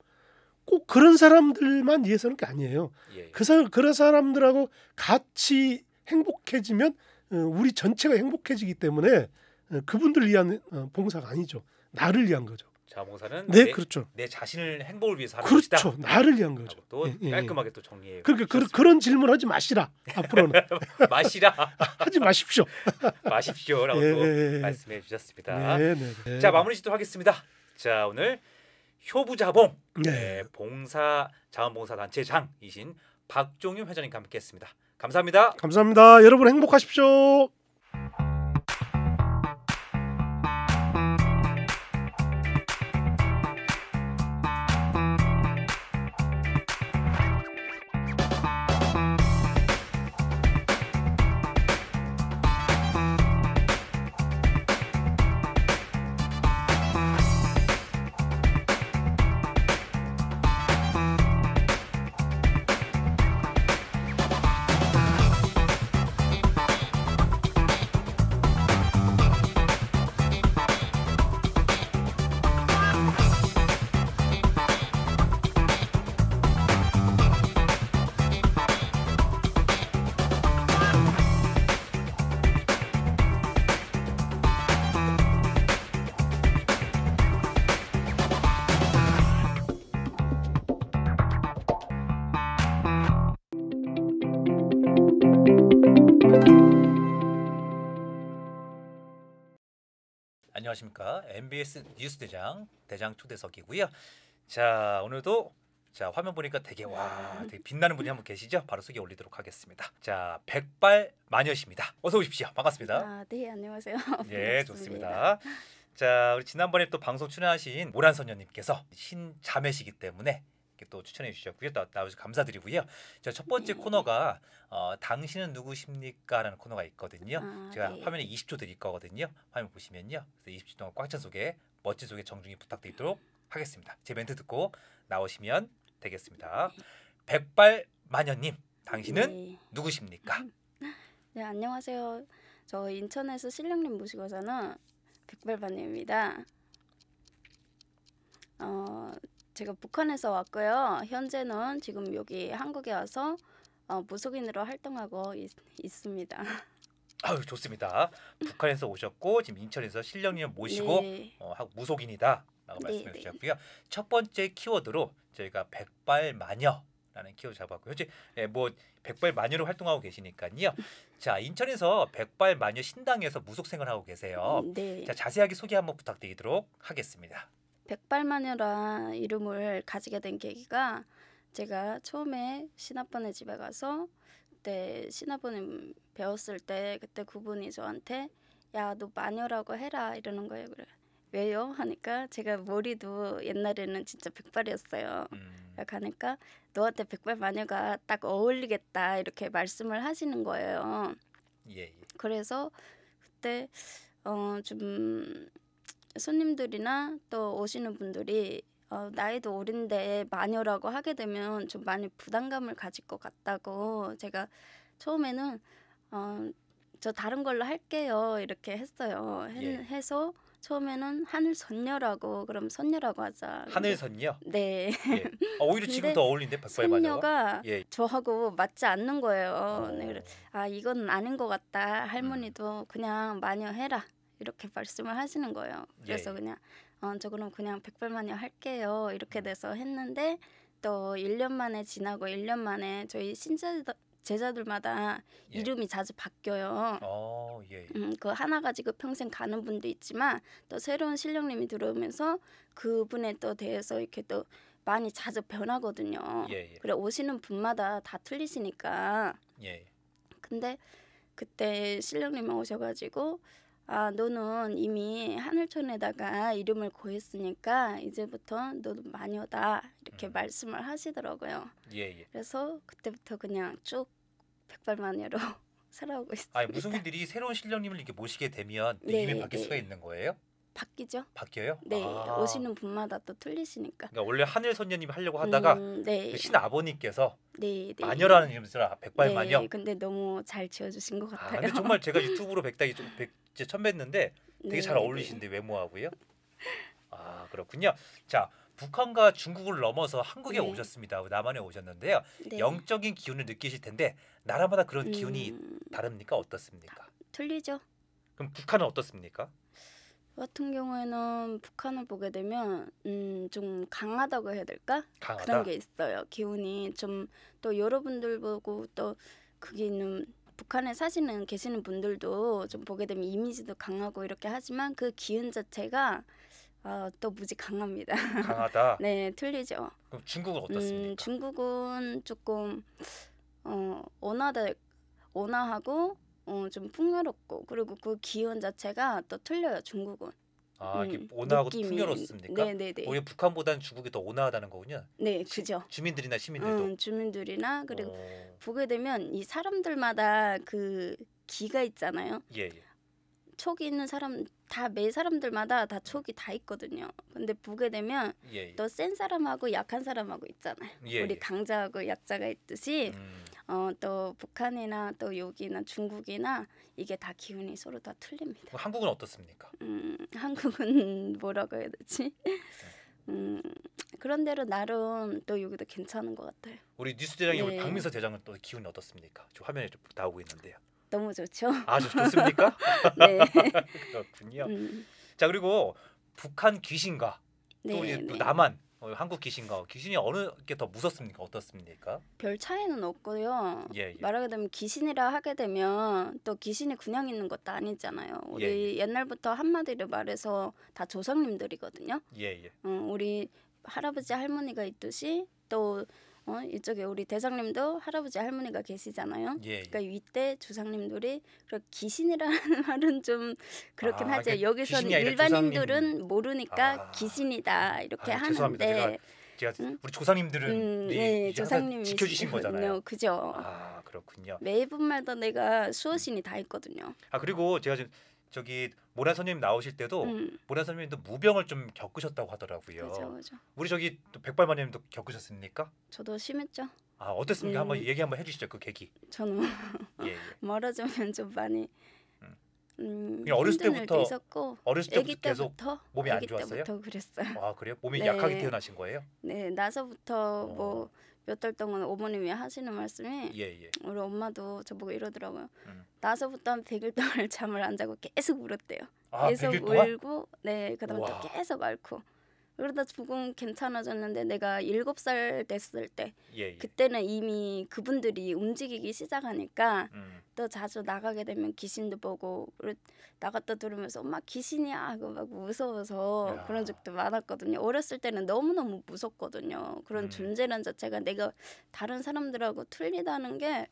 꼭 그런 사람들만 위해서 는게 아니에요. 예. 그, 서 그런 사람들하고 같이 행복해지면 어, 우리 전체가 행복해지기 때문에 어, 그분들 위한 어, 봉사가 아니죠. 나를 위한 거죠. 자봉사는 네, 내, 그렇죠. 내 자신을 행복을 위해서 하는 그렇죠. 것이다. 나를 위한 거죠. 또 예, 예, 예. 깔끔하게 또 정리해. 그러니까 그 그런 질문 하지 마시라. 앞으로는 마시라. 하지 마십시오. 마십시오라고 예, 또 말씀해 주셨습니다. 네, 네, 네. 자 마무리 짓도록 하겠습니다. 자 오늘 효부자봉 네. 봉사 자원봉사 단체장이신 박종윤 회장님과 함께했습니다. 감사합니다. 감사합니다. 여러분 행복하십시오. MBS 뉴스 대장 대장 초대석이고요. 자 오늘도 자 화면 보니까 되게 와 되게 빛나는 분이 한분 계시죠? 바로 소개 올리도록 하겠습니다. 자 백발 마녀십니다. 어서 오십시오. 반갑습니다. 아, 네 안녕하세요. 예 좋습니다. 자 우리 지난번에 또 방송 출연하신 모란선녀님께서 신자매시기 때문에 또 추천해 주셨고요. 나와주 셔서 감사드리고요. 저 첫 번째 네. 코너가 어, 당신은 누구십니까라는 코너가 있거든요. 아, 제가 네. 화면에 20초 드릴 거거든요. 화면 보시면요. 그래서 20초 동안 꽉찬 소개, 멋진 소개 정중히 부탁드리도록 하겠습니다. 제 멘트 듣고 나오시면 되겠습니다. 네. 백발 마녀님, 당신은 네. 누구십니까? 네 안녕하세요. 저 인천에서 실령님 모시고 사는 백발마녀입니다. 어, 제가 북한에서 왔고요. 현재는 지금 여기 한국에 와서 어, 무속인으로 활동하고 있, 습니다 아 좋습니다. 북한에서 오셨고 지금 인천에서 실령님 모시고 네. 어, 무속인이다라고 네, 말씀해 네, 주셨고요. 네. 첫 번째 키워드로 저희가 백발 마녀 라는 키워 잡았고요. 이제 예, 뭐 백발 마녀로 활동하고 계시니까요. 자 인천에서 백발 마녀 신당에서 무속생을 하고 계세요. 음, 네. 자 자세하게 소개 한번 부탁드리도록 하겠습니다. 백발마녀라 이름을 가지게 된 계기가 제가 처음에 신아빠네 집에 가서 그때 신아버님 배웠을 때 그때 그분이 저한테 야 너 마녀라고 해라 이러는 거예요 그래 왜요 하니까 제가 머리도 옛날에는 진짜 백발이었어요 음. 그러니까 가니까 너한테 백발 마녀가 딱 어울리겠다 이렇게 말씀을 하시는 거예요 예, 예. 그래서 그때 어좀 손님들이나 또 오시는 분들이 어, 나이도 어린데 마녀라고 하게 되면 좀 많이 부담감을 가질 것 같다고 제가 처음에는 어, 저 다른 걸로 할게요 이렇게 했어요. 했, 예. 해서 처음에는 하늘 선녀라고 그럼 선녀라고 하자. 하늘 선녀? 네. 예. 어, 오히려 지금 더 어울린데 박보의 선녀가 예. 저하고 맞지 않는 거예요. 네, 어. 그래. 아 이건 아닌 것 같다. 할머니도 음. 그냥 마녀 해라. 이렇게 말씀을 하시는 거예요. 그래서 예. 그냥 어, 저 그럼 그냥 백발만이 할게요. 이렇게 음. 돼서 했는데 또 1년 만에 지나고 1년 만에 저희 신자 제자들마다 예. 이름이 자주 바뀌어요. 오, 어, 예, 예. 음, 그 하나 가지고 평생 가는 분도 있지만 또 새로운 신령님이 들어오면서 그분에 또 대해서 이렇게 또 많이 자주 변하거든요. 예, 예. 그래 오시는 분마다 다 틀리시니까. 예. 근데 그때 신령님이 오셔가지고 아, 너는 이미 하늘천에다가 이름을 고했으니까 이제부터 너는 마녀다 이렇게 음. 말씀을 하시더라고요. 예, 예. 그래서 그때부터 그냥 쭉 백발마녀로 살아오고 있습니다. 아, 무속인들이 새로운 신령님을 이렇게 모시게 되면 네, 이름이 바뀔 네. 수가 있는 거예요? 바뀌죠. 바뀌어요? 네, 아. 오시는 분마다 또 틀리시니까. 그러니까 원래 하늘 선녀님 하려고 하다가 음, 네. 그신 아버님께서 네, 네. 마녀라는 이름으로 백발 마녀. 네, 근데 너무 잘 지어주신 것 아, 같아요. 아, 근데 정말 제가 유튜브로 백닭이 좀 백, 이제 처음 뵀는데 되게 잘 네, 네. 어울리신데 외모하고요. 아 그렇군요. 자 북한과 중국을 넘어서 한국에 네. 오셨습니다. 남한에 오셨는데요. 네. 영적인 기운을 느끼실 텐데 나라마다 그런 기운이 음... 다릅니까? 어떻습니까? 틀리죠. 그럼 북한은 어떻습니까? 같은 경우에는 북한을 보게 되면 음, 좀 강하다고 해야 될까? 강하다? 그런 게 있어요. 기운이 좀 또 여러분들 보고 또 그게 있는 북한에 사시는 계시는 분들도 좀 보게 되면 이미지도 강하고 이렇게 하지만 그 기운 자체가 어, 또 무지 강합니다. 강하다. 네, 틀리죠. 그럼 중국은 어떻습니까? 음, 중국은 조금 어, 온화다 온화하고 어, 좀 풍요롭고 그리고 그 기운 자체가 또 틀려요. 중국은. 아, 이게 음, 온화하고 느낌이... 풍요롭습니까? 네네네. 오히려 북한보다는 중국이 더 온화하다는 거군요. 네, 그죠. 주민들이나 시민들도. 음, 주민들이나 그리고 오. 어. 보게 되면 이 사람들마다 그 기가 있잖아요. 예, 예. 촉이 있는 사람 다 매 사람들마다 다 촉이 다 있거든요. 근데 보게 되면 예, 예. 더센 사람하고 약한 사람하고 있잖아요. 예, 우리 예. 강자하고 약자가 있듯이 음. 어, 또 북한이나 또여기는 중국이나 이게 다 기운이 서로 다 틀립니다. 한국은 어떻습니까? 음, 한국은 뭐라고 해야 되지? 네. 음, 그런대로 나름 또 여기도 괜찮은 것 같아요. 우리 뉴스 대장이 네. 우리 박민서 대장은 또 기운이 어떻습니까? 저 화면에 좀 나오고 있는데요. 너무 좋죠. 아 좋습니까? 네. 그렇군요. 음. 자 그리고 북한 귀신과 또, 네, 또 네. 남한 어, 한국 귀신과 귀신이 어느 게 더 무섭습니까? 어떻습니까? 별 차이는 없고요. 예, 예. 말하게 되면 귀신이라 하게 되면 또 귀신이 그냥 있는 것도 아니잖아요. 예, 우리 예, 옛날부터 한마디로 말해서 다 조상님들이거든요. 예, 예. 어, 우리 할아버지 할머니가 있듯이 또 어, 이쪽에 우리 대장님도 할아버지 할머니가 계시잖아요. 예, 예. 그러니까 윗대 조상님들이 그런 귀신이라는 말은 좀 그렇긴 아, 하죠. 그러니까 여기서는 일반인들은 주상님. 모르니까 아, 귀신이다 이렇게 아 하는데. 제가, 제가 응? 우리 조상님들은 음, 예, 조상님 지켜주신 거잖아요. 그죠. 아 그렇군요. 매분마다 내가 수호신이 음. 다 있거든요. 아 그리고 제가 지금 저기 모란 선생님 나오실 때도 음. 모란 선생님도 무병을 좀 겪으셨다고 하더라고요. 그죠, 그죠. 우리 저기 백발마님도 겪으셨습니까? 저도 심했죠. 아 어땠습니까? 음. 네. 한번 얘기 한번 해주시죠 그 계기. 저는 뭐 예, 예. 말하자면 좀 많이 음, 음 어렸을 때부터 있었고, 어렸을 때부터 계속 때부터? 몸이 안 좋았어요? 그랬어요. 아 그래요? 몸이 네. 약하게 태어나신 거예요? 네 나서부터 어. 뭐 몇달 동안 어머님이 하시는 말씀이 예, 예. 우리 엄마도 저보고 이러더라고요. 음. 나서부터 한 100일 동안 잠을 안 자고 계속 울었대요. 아, 계속 울고 네 그다음에 또 계속 앓고. 그러다 조금 괜찮아졌는데 내가 일곱 살 됐을 때 예, 예. 그때는 이미 그분들이 움직이기 시작하니까 음. 또 자주 나가게 되면 귀신도 보고 나갔다 들으면서 엄마 귀신이야 하고 막 무서워서 야. 그런 적도 많았거든요. 어렸을 때는 너무너무 무섭거든요. 그런 음. 존재란 자체가 내가 다른 사람들하고 틀리다는 게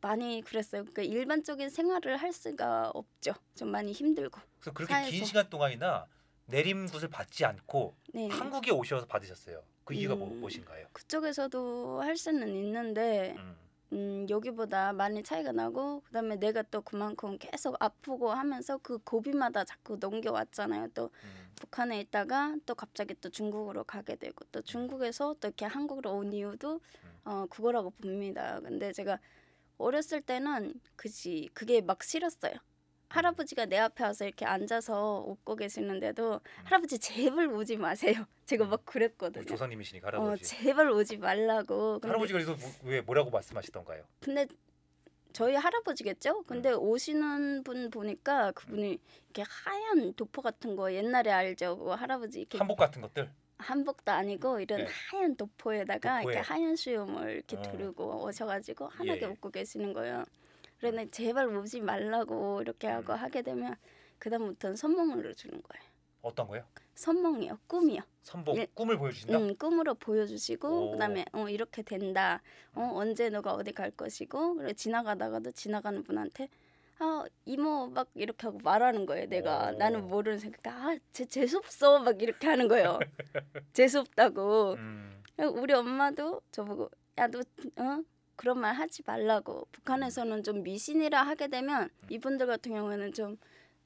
많이 그랬어요. 그러니까 일반적인 생활을 할 수가 없죠. 좀 많이 힘들고. 그래서 그렇게 사회에서. 긴 시간 동안이나 내림굿을 받지 않고 네. 한국에 오셔서 받으셨어요. 그 이유가 뭐 음, 엇인가요 그쪽에서도 할 수는 있는데 음. 음, 여기보다 많이 차이가 나고 그다음에 내가 또 그만큼 계속 아프고 하면서 그 고비마다 자꾸 넘겨왔잖아요. 또 음. 북한에 있다가 또 갑자기 또 중국으로 가게 되고 또 중국에서 또 이렇게 한국으로 온 이유도 음. 어, 그거라고 봅니다. 근데 제가 어렸을 때는 그지 그게 막 싫었어요. 할아버지가 내 앞에 와서 이렇게 앉아서 웃고 계시는데도 음. 할아버지 제발 오지 마세요. 제가 막 음. 그랬거든요. 조상님이시니까 어, 할아버지. 어, 제발 오지 말라고. 할아버지가 그래서 뭐, 왜 뭐라고 말씀하시던가요? 근데 저희 할아버지겠죠? 근데 음. 오시는 분 보니까 그분이 음. 이렇게 하얀 도포 같은 거 옛날에 알죠? 그 할아버지 한복 같은 것들. 한복도 아니고 이런 네. 하얀 도포에다가 도포에. 이렇게 하얀 수염을 이렇게 어. 두르고 오셔가지고 예. 환하게 예. 웃고 계시는 거예요. 그런데 제발 오지 말라고 이렇게 하고 음. 하게 되면 그다음부터는 선봉으로 주는 거예요. 어떤 거요? 선봉이요 꿈이요. 선몽, 네. 꿈을 보여주신다. 응, 음, 꿈으로 보여주시고 오. 그다음에 어 이렇게 된다. 어 음. 언제 너가 어디 갈 것이고 그리고 지나가다가도 지나가는 분한테 아 이모 막 이렇게 하고 말하는 거예요. 내가 오. 나는 모르는 생각, 아쟤 재수 없어 막 이렇게 하는 거예요. 재수 없다고. 음. 우리 엄마도 저보고 야 너 어? 그런 말 하지 말라고 북한에서는 좀 미신이라 하게 되면 음. 이분들 같은 경우에는 좀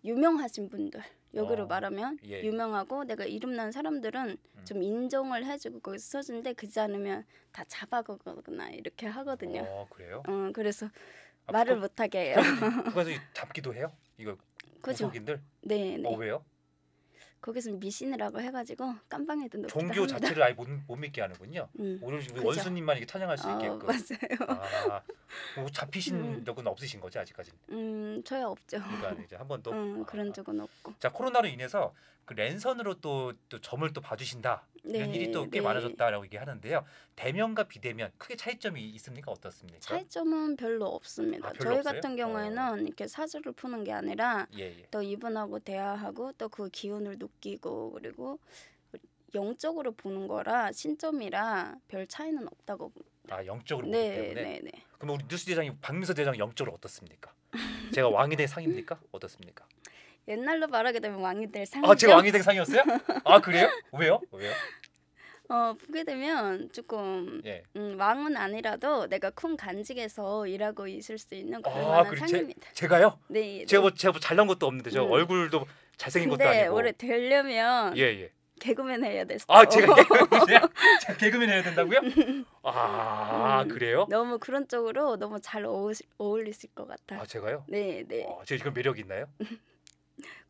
유명하신 분들 여기로 어, 말하면 예. 예. 유명하고 내가 이름난 사람들은 음. 좀 인정을 해주고 거기 써준데 그지 않으면 다 잡아가거나 이렇게 하거든요. 어 그래요? 어 그래서 아, 말을 북한, 못하게 해요. 북한에서 잡기도 해요? 이거 그죠? 무인들 네. 네. 어, 왜요? 거기서 미신이라고 해가지고 깜방에 든다. 기 종교 합니다. 자체를 아예 못, 못 믿게 하는군요. 음, 오히 그렇죠. 원수님만 이렇게 찬양할 수 어, 있게끔. 맞아요. 아, 뭐 잡히신 음. 적은 없으신 거죠 아직까지는? 음, 저야 없죠. 그러니까 이제 한 번도 음, 그런 아. 적은 없고. 자 코로나로 인해서 그 랜선으로 또, 또 점을 또 봐주신다 네, 이런 일이 또꽤 네. 많아졌다라고 얘기하는데요. 대면과 비대면 크게 차이점이 있습니까 어떻습니까? 차이점은 별로 없습니다. 아, 별로 저희 없어요? 같은 경우에는 어. 이렇게 사주를 푸는 게 아니라 예, 예. 또 이분하고 대화하고 또 그 기운을 느끼고 그리고 영적으로 보는 거라 신점이라 별 차이는 없다고 봅니다. 아 영적으로 네, 보기 때문에. 네, 네. 그럼 우리 뉴스 대장이 박민서 대장 영적으로 어떻습니까? 제가 왕이 된 상입니까? 어떻습니까? 옛날로 말하게 되면 왕이 될 아, 상이죠. 아, 제 왕이 될 상이었어요? 아, 그래요? 왜요? 왜요? 어, 보게 되면 조금 예. 음, 왕은 아니라도 내가 큰 간직에서 일하고 있을 수 있는 그런 아, 상입니다. 제, 가요 네. 제가 뭐, 네. 제가 뭐 잘난 것도 없는데 저 음. 얼굴도 잘생긴 것도 아니고. 원래 되려면 예, 예. 개그맨 해야 됐어. 아 제가 개그맨, 제가 개그맨 해야 된다고요? 아 음, 그래요? 너무 그런 쪽으로 너무 잘 어울리실 것 같아요. 아 제가요? 네 네. 아, 제가 지금 매력 있나요?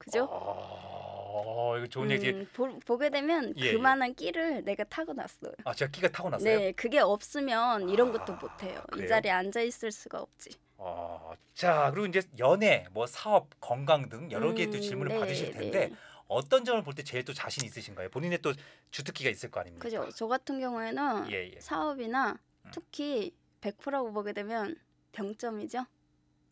그죠? 어, 이거 좋은 음, 얘기. 보, 게 되면 예, 예, 그만한 끼를 내가 타고났어요. 아, 제가 끼가 타고났어요. 네, 그게 없으면 이런 것도 아, 못해요. 이 자리에 앉아 있을 수가 없지. 어, 자, 그리고 이제 연애, 뭐 사업, 건강 등 여러 개의 또 음, 질문을 네, 받으실 네. 텐데. 네. 어떤 점을 볼 때 제일 또 자신 있으신가요? 본인의 또 주특기가 있을 거 아닙니까? 그죠. 저 같은 경우에는 예, 예. 사업이나 음. 특히 100%라고 보게 되면 병점이죠.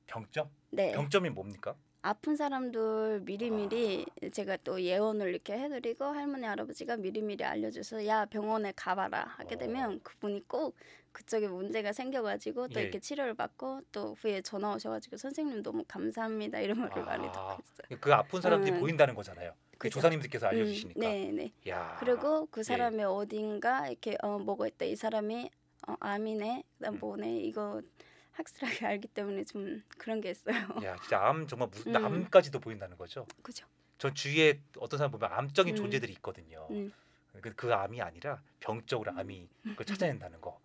병점? 네. 병점이 뭡니까? 아픈 사람들 미리미리 아. 제가 또 예언을 이렇게 해드리고 할머니 할아버지가 미리미리 알려줘서 야 병원에 가봐라 하게 되면 어. 그분이 꼭 그쪽에 문제가 생겨가지고 또 예. 이렇게 치료를 받고 또 후에 전화 오셔가지고 선생님 너무 감사합니다 이런 말을 아, 많이 듣고 있어요. 그 아픈 사람들이 음. 보인다는 거잖아요. 그 조사님들께서 음. 알려주시니까. 음, 네, 네. 야. 그리고 그 사람의 예. 어딘가 이렇게 어, 뭐가 있다 이 사람이 어, 암이네, 그다음 음. 뭐네 이거 확실하게 알기 때문에 좀 그런 게 있어요. 야, 진짜 암 정말 무슨 음. 암까지도 보인다는 거죠. 그죠. 전 주위에 어떤 사람 보면 암적인 음. 존재들이 있거든요. 음. 그, 그 암이 아니라 병적으로 음. 암이 그걸 찾아낸다는 거.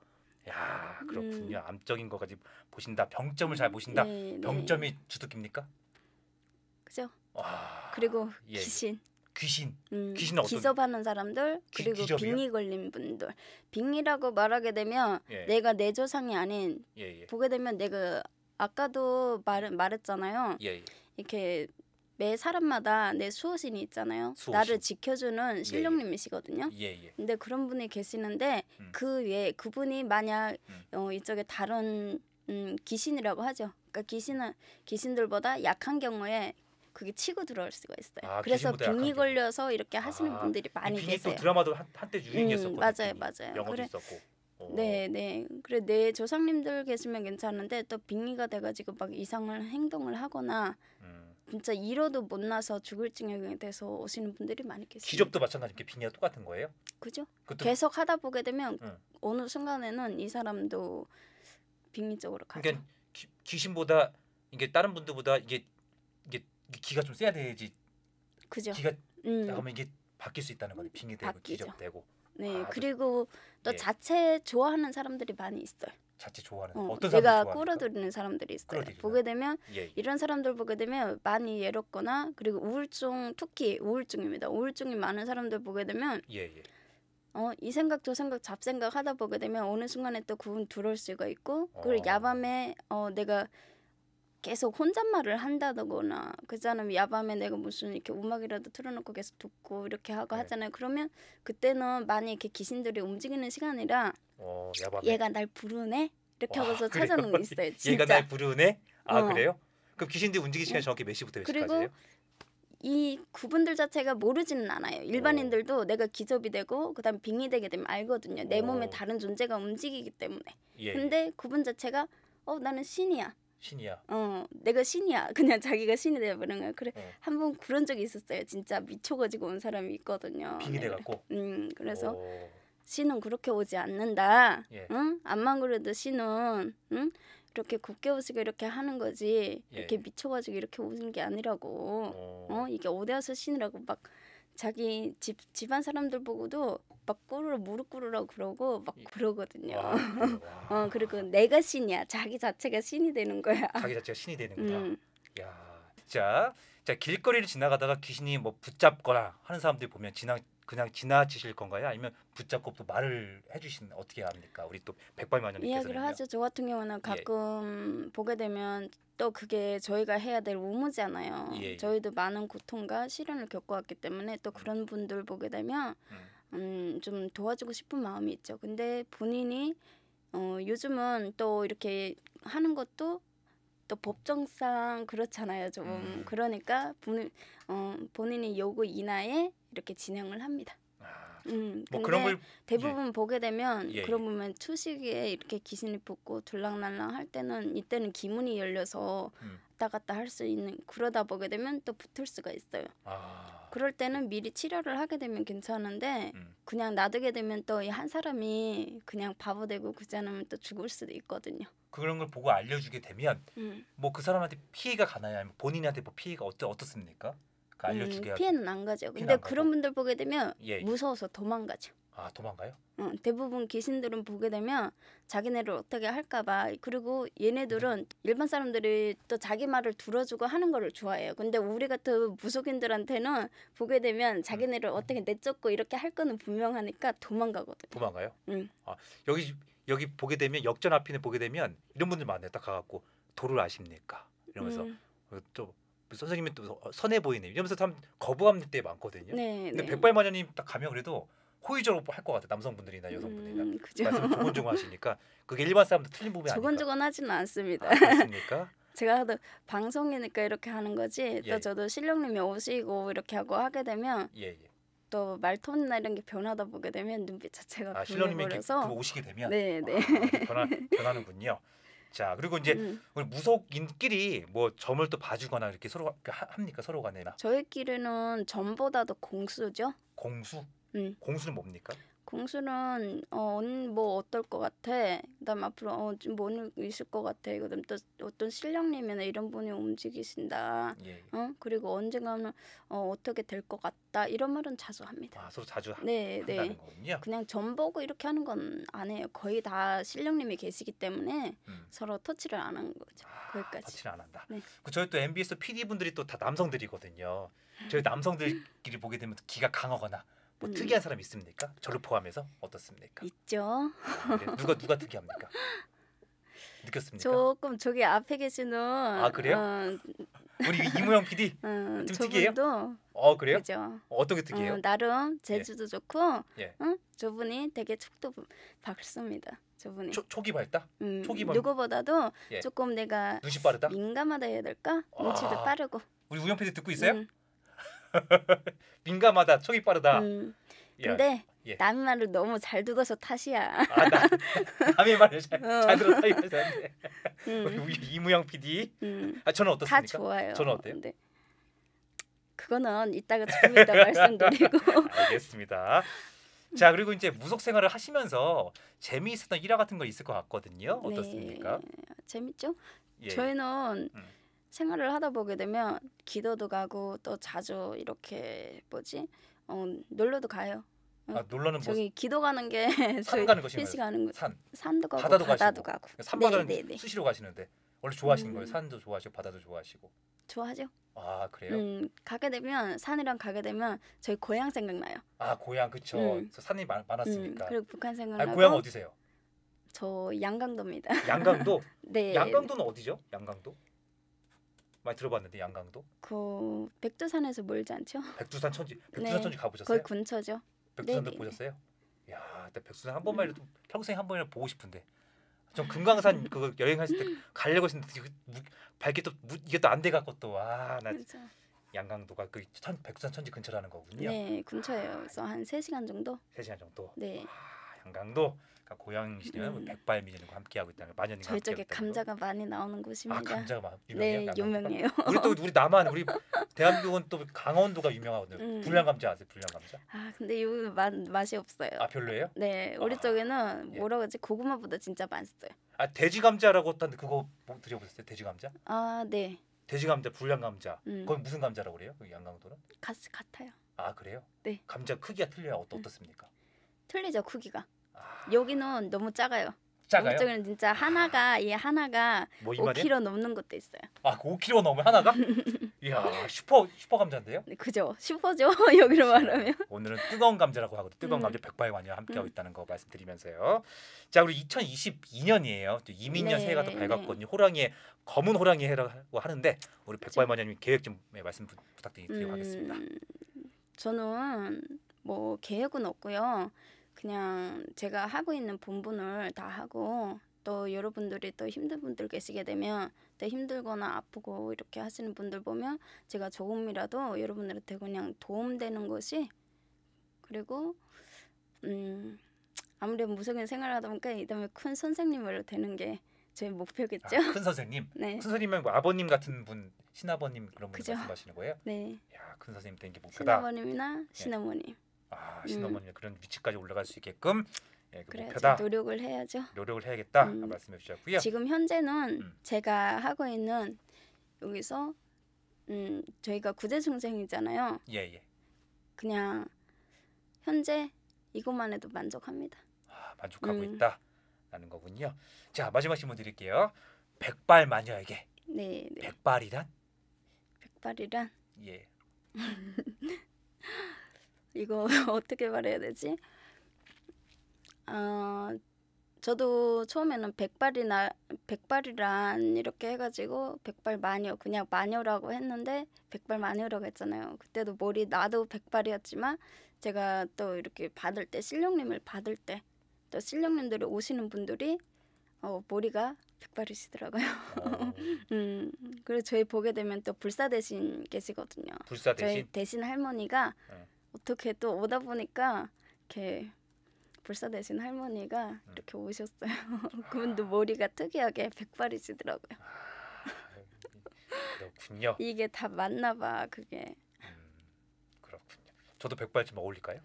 야, 음. 그렇군요. 암적인 것까지 보신다. 병점을 잘 보신다. 네, 네. 병점이 네. 주특기입니까? 그죠. 와, 그리고 예, 예. 귀신. 귀신. 음, 귀신 어떤? 기섭하는 사람들 그리고 기, 빙의 걸린 분들. 빙이라고 말하게 되면 예. 내가 내 조상이 아닌 예예. 예. 보게 되면 내가 아까도 말 말했잖아요. 예예. 예. 이렇게 매 사람마다 내 수호신이 있잖아요. 수호신. 나를 지켜주는 신령님이시거든요. 예, 예, 예. 근데 그런 분이 계시는데 음. 그 외에 그분이 만약 음. 어, 이쪽에 다른 음, 귀신이라고 하죠. 그러니까 귀신은 귀신들보다 약한 경우에 그게 치고 들어올 수가 있어요. 아, 그래서 빙이 걸려서 이렇게 아, 하시는 아, 분들이 많이 계세요. 또 드라마도 한, 때유행이었거든요 음, 맞아요, 맞아요. 영어도 그래, 있었고. 어. 네, 네. 그래 내 조상님들 계시면 괜찮은데 또 빙의가 돼가지고 막 이상한 행동을 하거나 음. 진짜 이러도 못 나서 죽을 징역이 돼서 오시는 분들이 많이 계세요. 기적도 마찬가지 이 빙의와 똑같은 거예요? 그죠. 그것도... 계속 하다 보게 되면 음. 어느 순간에는 이 사람도 빙의 쪽으로 가죠. 그러니까 귀신보다 이게 다른 분들보다 이게 기가 좀 세야 되지. 그죠. 기가 음. 나가면 이게 바뀔 수 있다는 거네. 빙이 되고 기적되고. 네. 아, 그리고 또 예. 자체 좋아하는 사람들이 많이 있어요. 자체 좋아하는 어, 어떤 내가 끌어들이는 사람들이 있어요. 끌어들이는. 보게 되면 예, 예. 이런 사람들 보게 되면 많이 예롭거나 그리고 우울증 특히 우울증입니다. 우울증이 많은 사람들 보게 되면 예, 예. 어, 이 생각 저 생각 잡생각 하다 보게 되면 어느 순간에 또 구분 들어올 수가 있고 그리고 어. 야밤에 어, 내가 계속 혼잣말을 한다거나 그 사람이 야밤에 내가 무슨 이렇게 음악이라도 틀어놓고 계속 듣고 이렇게 하고 네. 하잖아요. 그러면 그때는 많이 이렇게 귀신들이 움직이는 시간이라 어, 얘가 날 부르네 이렇게 와, 하고서 찾아오는 게 있어요. 진짜. 얘가 날 부르네. 아 어. 그래요? 그럼 귀신들이 움직이 시간 네. 정확히 몇 시부터 몇 시까지예요? 이 구분들 자체가 모르지는 않아요. 일반인들도 오. 어. 내가 기접이 되고 그다음 빙이 되게 되면 알거든요. 내 오. 몸에 어. 다른 존재가 움직이기 때문에. 예, 예. 근데 구분 자체가 어 나는 신이야. 신이야. 어, 내가 신이야. 그냥 자기가 신이 되버리 거야. 그래, 어. 한번 그런 적이 있었어요. 진짜 미쳐가지고 온 사람이 있거든요. 빙이 돼갖고. 네. 음, 그래서 오. 신은 그렇게 오지 않는다. 예. 응? 안만 그래도 신은 응? 이렇게 곱게 오시고 이렇게 하는 거지. 예. 이렇게 미쳐가지고 이렇게 오는 게 아니라고. 오. 어. 어, 이게 어디 와서 신이라고 막 자기 집 집안 사람들 보고도 막꿇르라 무릎 꿇으라고 그러고 막 그러거든요. 와, 어, 와. 어 그리고 내가 신이야. 자기 자체가 신이 되는 거야. 자기 자체가 신이 되는 거야 음. 야, 자, 자 길거리를 지나가다가 귀신이 뭐 붙잡거나 하는 사람들이 보면 지나 그냥 지나치실 건가요? 아니면 붙잡고 또 말을 해주신 어떻게 합니까? 우리 또 백발 마녀님께서 이야기를 하죠. 저 같은 경우는 예. 가끔 예. 보게 되면 또 그게 저희가 해야 될 의무잖아요. 예, 예. 저희도 많은 고통과 시련을 겪어왔기 때문에 또 음. 그런 분들 보게 되면 음. 음, 좀 도와주고 싶은 마음이 있죠. 근데 본인이 어, 요즘은 또 이렇게 하는 것도 또 법정상 그렇잖아요. 좀 음. 그러니까 본, 인 어, 본인이 요구 이하에 이렇게 진행을 합니다. 아, 음, 뭐 그런 걸 대부분 예. 보게 되면 예, 예. 그런 보면 초시기에 이렇게 귀신이 붙고 둘락날락할 때는 이때는 기문이 열려서 음. 왔다 갔다 할 수 있는 그러다 보게 되면 또 붙을 수가 있어요. 아. 그럴 때는 미리 치료를 하게 되면 괜찮은데 음. 그냥 놔두게 되면 또 이 한 사람이 그냥 바보 되고 그지 않으면 또 죽을 수도 있거든요. 그런 걸 보고 알려주게 되면 음. 뭐그 사람한테 피해가 가나요? 아니면 본인한테 뭐 피해가 어때 어떻습니까? 그러니까 알려주게 음, 피해는 안 가죠. 근데 안 그런 분들 보게 되면 예, 예. 무서워서 도망가죠. 아 도망가요? 응, 대부분 귀신들은 보게 되면 자기네를 어떻게 할까봐 그리고 얘네들은 일반 사람들이 또 자기 말을 들어주고 하는 거를 좋아해요. 근데 우리 같은 무속인들한테는 보게 되면 자기네를 어떻게 내쫓고 이렇게 할 거는 분명하니까 도망가거든요. 도망가요? 응. 아 여기 여기 보게 되면 역전 앞에 보게 되면 이런 분들 많아요. 딱 가갖고 도를 아십니까? 이러면서 음. 또 선생님이 또 어, 선해 보이네. 이러면서 참 거부감 때 많거든요. 네, 근데 네. 백발마녀님 딱 가면 그래도 호의적으로 할 것 같아 남성분들이나 여성분들이나 음, 그죠. 말씀 조곤조곤하시니까 그게 일반 사람들 틀린 부분이 아니까 조곤조곤하지는 않습니다. 아, 그렇습니까? 제가 하 방송이니까 이렇게 하는 거지 예. 또 저도 실력님이 오시고 이렇게 하고 하게 되면 예, 예. 또 말톤이나 이런 게 변하다 보게 되면 눈빛 자체가 아, 실력님이 오시게 되면 네네 네. 아, 변하, 변하는군요. 자 그리고 이제 음. 우리 무속인끼리 뭐 점을 또 봐주거나 이렇게 서로 그 합니까 서로 간에나 저희끼리는 점보다 도 공수죠 공수 음. 공수는 뭡니까 공수는 어, 오늘 뭐 어떨 것 같아? 그다음 앞으로 어, 좀뭐 있을 것 같아? 그다음 또 어떤 실력님이나 이런 분이 움직이신다. 예. 예. 어 그리고 언젠가는 어, 어떻게 될 것 같다 이런 말은 자주 합니다. 아, 서로 자주 네, 네. 한다는 네. 거군요. 그냥 전보고 이렇게 하는 건 안 해요. 거의 다 실력님이 계시기 때문에 음. 서로 터치를 안 한 거죠. 아, 거기까지. 터치를 안 한다. 네. 그 저희 또 MBS PD 분들이 또 다 남성들이거든요. 저희 남성들끼리 보게 되면 기가 강하거나 뭐 음. 특이한 사람 있습니까? 저를 포함해서 어떻습니까? 있죠. 네, 누가 누가 특이합니까? 느꼈습니까? 조금 저기 앞에 계시는 아 그래요? 어, 우리 이모영 PD 음, 좀 특이해요? 어 그래요? 그죠. 어떤 게 특이해요? 어, 나름 제주도 예. 좋고 예. 응? 저분이 되게 촉도 밝습니다. 저분이 초, 초기 밝다? 음, 초기 밝 누구보다도 예. 조금 내가 눈치 빠르다? 민감하다 해야 될까? 눈치도 아~ 빠르고 우리 우영 PD 듣고 있어요? 음. 민감하다, 촉이 빠르다. 음. 예. 근데 예. 남의 말을 너무 잘 듣어서 탓이야. 아, 나, 남의 말을 잘, 어. 잘 들어서 탓이야. 음. 이무영 PD. 음. 아, 저는 어떻습니까? 다 좋아요. 저는 어때요? 근데 그거는 이따가 조금 이따 말씀드리고. 알겠습니다. 자 그리고 이제 무속 생활을 하시면서 재미있었던 일화 같은 거 있을 것 같거든요. 네. 어떻습니까? 네, 재밌죠. 예. 저희는 음. 생활을 하다 보게 되면 기도도 가고 또 자주 이렇게 뭐지 어, 놀러도 가요. 아 놀러는 뭐 저기 뭐... 기도 가는 게산 가는 것인가는 거. 산 산도 가고 바다도, 바다도 가고 그러니까 산바다는 네네네. 네. 수시로 가시는데 원래 좋아하시는 음. 거예요? 산도 좋아하시고 바다도 좋아하시고. 좋아하죠. 아 그래요? 음 가게 되면 산이랑 가게 되면 저희 고향 생각나요. 아 고향 그쵸. 음. 산이 많, 았으니까 음, 그리고 북한 생각나고. 아, 고향 어디세요? 저 양강도입니다. 양강도? 네. 양강도는 어디죠? 양강도? 많이 들어봤는데 양강도? 그 백두산에서 멀지 않죠? 백두산 천지 백두산 네. 천지 가보셨어요? 거의 근처죠. 백두산도 네네. 네, 네. 보셨어요? 야, 나 백두산 한 번만이라도 평생 한 번이라도 보고 싶은데. 전 금강산 그 여행했을 때 가려고 했는데 발길 또 이게 또안돼 갖고 또 와, 나 그렇죠. 양강도가 그 천, 백두산 천지 근처라는 거군요. 네, 근처예요. 그래서 한 세시간 정도? 세시간 정도. 네. 와, 양강도 그러니까 고양시는 뭐 음. 백발미진과 함께하고 있다는 마녀님 저희 쪽에 감자가 많이 나오는 곳입니다. 아 감자가 유명해요. 네 유명해요. 우리 또 우리 남한 우리 대한민국은 또 강원도가 유명하거든요. 음. 불량 감자 아세요? 불량 감자? 아 근데 이거는 맛 맛이 없어요. 아 별로예요? 네 우리 아. 쪽에는 예. 뭐라 그러지 고구마보다 진짜 맛있어요. 아 돼지 감자라고 했던 그거 뭐 드려보셨어요? 돼지 감자? 아 네. 돼지 감자, 불량 감자. 음. 그건 무슨 감자라고 그래요? 그 양강도는? 같 같아요. 아 그래요? 네. 감자 크기가 틀려요. 어떻 음. 어떻습니까? 틀리죠 크기가. 여기는 너무 작아요. 작아요? 이쪽은 진짜 아. 하나가 얘 하나가 뭐 5kg 넘는 것도 있어요. 아, 5kg 그 넘으 하나가? 이야, 슈퍼 슈퍼 감자인데요? 네, 그죠, 슈퍼죠 여기로 말하면. 오늘은 뜨거운 감자라고 하고 뜨거운 음. 감자 백바이와 함께하고 음. 있다는 거 말씀드리면서요. 자, 우리 2022년이에요. 또 이민년 네. 새해가 또 네. 밝았거든요. 호랑이의 검은 호랑이 해라고 하는데 우리 백바이와님 계획 좀 네, 말씀 부탁드리겠습니다 음, 저는 뭐 계획은 없고요. 그냥 제가 하고 있는 본분을 다 하고 또 여러분들이 또 힘든 분들 계시게 되면 또 힘들거나 아프고 이렇게 하시는 분들 보면 제가 조금이라도 여러분들한테 그냥 도움되는 것이 그리고 음 아무래도 무속인 생활하다 보니까 이 다음에 큰 선생님으로 되는 게 제 목표겠죠. 아, 큰 선생님. 네. 큰 선생님은 뭐 아버님 같은 분, 신아버님 그런 분그 말씀하시는 거예요? 네. 야, 큰 선생님 된게 목표다. 신아버님이나 신어머님. 예. 아 신어머니가 음. 그런 위치까지 올라갈 수 있게끔 예, 그 목표다. 노력을 해야죠. 노력을 해야겠다 음. 말씀해 주셨고요. 지금 현재는 음. 제가 하고 있는 여기서 음 저희가 구제중생이잖아요. 예예. 예. 그냥 현재 이것만 해도 만족합니다. 아, 만족하고 음. 있다라는 거군요. 자 마지막 질문 드릴게요. 백발 마녀에게. 네. 네. 백발이란? 백발이란? 예. 이거 어떻게 말해야 되지? 어, 저도 처음에는 백발이나 백발이란 이렇게 해가지고 백발 마녀 그냥 마녀라고 했는데 백발 마녀라고 했잖아요. 그때도 머리 나도 백발이었지만 제가 또 이렇게 받을 때 실령님을 받을 때 또 실령님들이 오시는 분들이 어, 머리가 백발이시더라고요. 어. 음, 그리고 저희 보게 되면 또 불사 대신 계시거든요. 불사 대신 저희 대신 할머니가 네. 어떻게 또 오다 보니까 이렇게 불사 대신 할머니가 음. 이렇게 오셨어요. 그분도 머리가 특이하게 백발이시더라고요. 아, 그렇군요. 이게 다 맞나 봐 그게. 음, 그렇군요. 저도 백발 좀 어울릴까요?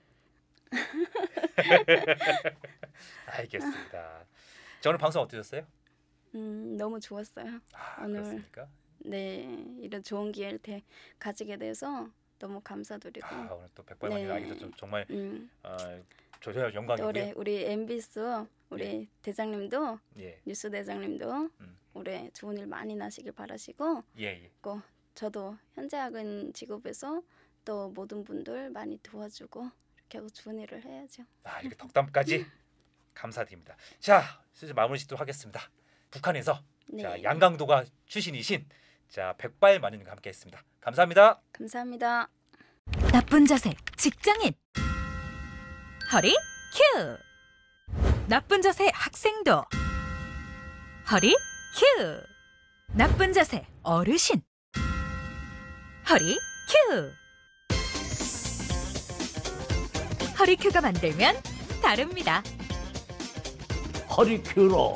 알겠습니다. 자, 오 방송 어떠셨어요? 음 너무 좋았어요. 아, 오늘 그렇습니까? 네 이런 좋은 기회를 가지게 돼서 너무 감사드리고 아, 오늘 또 백발관이 네. 기도좀 정말 음. 어, 아, 조사 영광이고요. 올해 우리 MBS 우리 예. 대장님도 예. 뉴스 대장님도 음. 올해 좋은 일 많이 나시길 바라시고 예, 고 예. 저도 현재 학은 직업에서 또 모든 분들 많이 도와주고 이렇게 하고 좋은 일을 해야죠. 아 이렇게 덕담까지 감사드립니다. 자 슬슬 마무리 짓도록 하겠습니다. 북한에서 네. 자, 양강도가 출신이신 자 백발 마녀님과 함께했습니다. 감사합니다. 감사합니다. 나쁜 자세 직장인 허리 큐 나쁜 자세 학생도 허리 큐 나쁜 자세 어르신 허리 큐 허리 큐가 만들면 다릅니다. 허리 큐로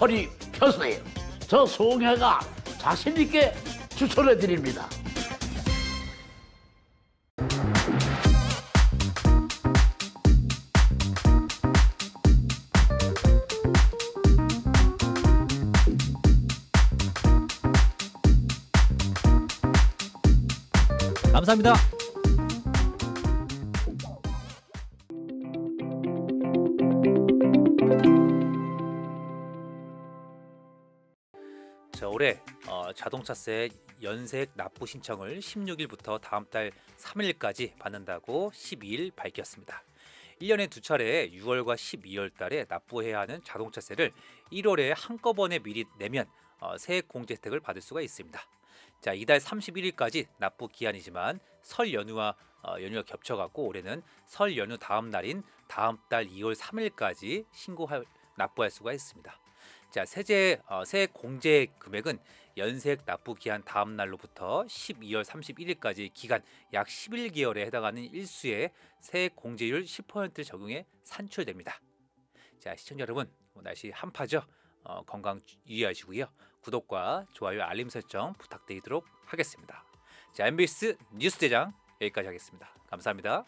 허리 펴세요. 저 송해가 자신 있게 추천해 드립니다. 감사합니다. 자동차세 연색 납부 신청을 16일부터 다음 달 3일까지 받는다고 12일 밝혔습니다. 1년에 두 차례 6월과 12월 달에 납부해야 하는 자동차세를 1월에 한꺼번에 미리 내면 세액 어, 공제 혜택을 받을 수가 있습니다. 자, 이달 31일까지 납부 기한이지만 설 연휴와 어, 연휴가 겹쳐갖고 올해는 설 연휴 다음 날인 다음 달 2월 3일까지 신고할 납부할 수가 있습니다. 자, 세제 세액 어, 공제 금액은 연색 납부 기한 다음 날로부터 12월 31일까지 기간 약 11개월에 해당하는 일수에 세액 공제율 10%를 적용해 산출됩니다. 자 시청자 여러분 날씨 한파죠? 어, 건강 유의하시고요. 구독과 좋아요 알림 설정 부탁드리도록 하겠습니다. 자 MBS 뉴스 대장 여기까지 하겠습니다. 감사합니다.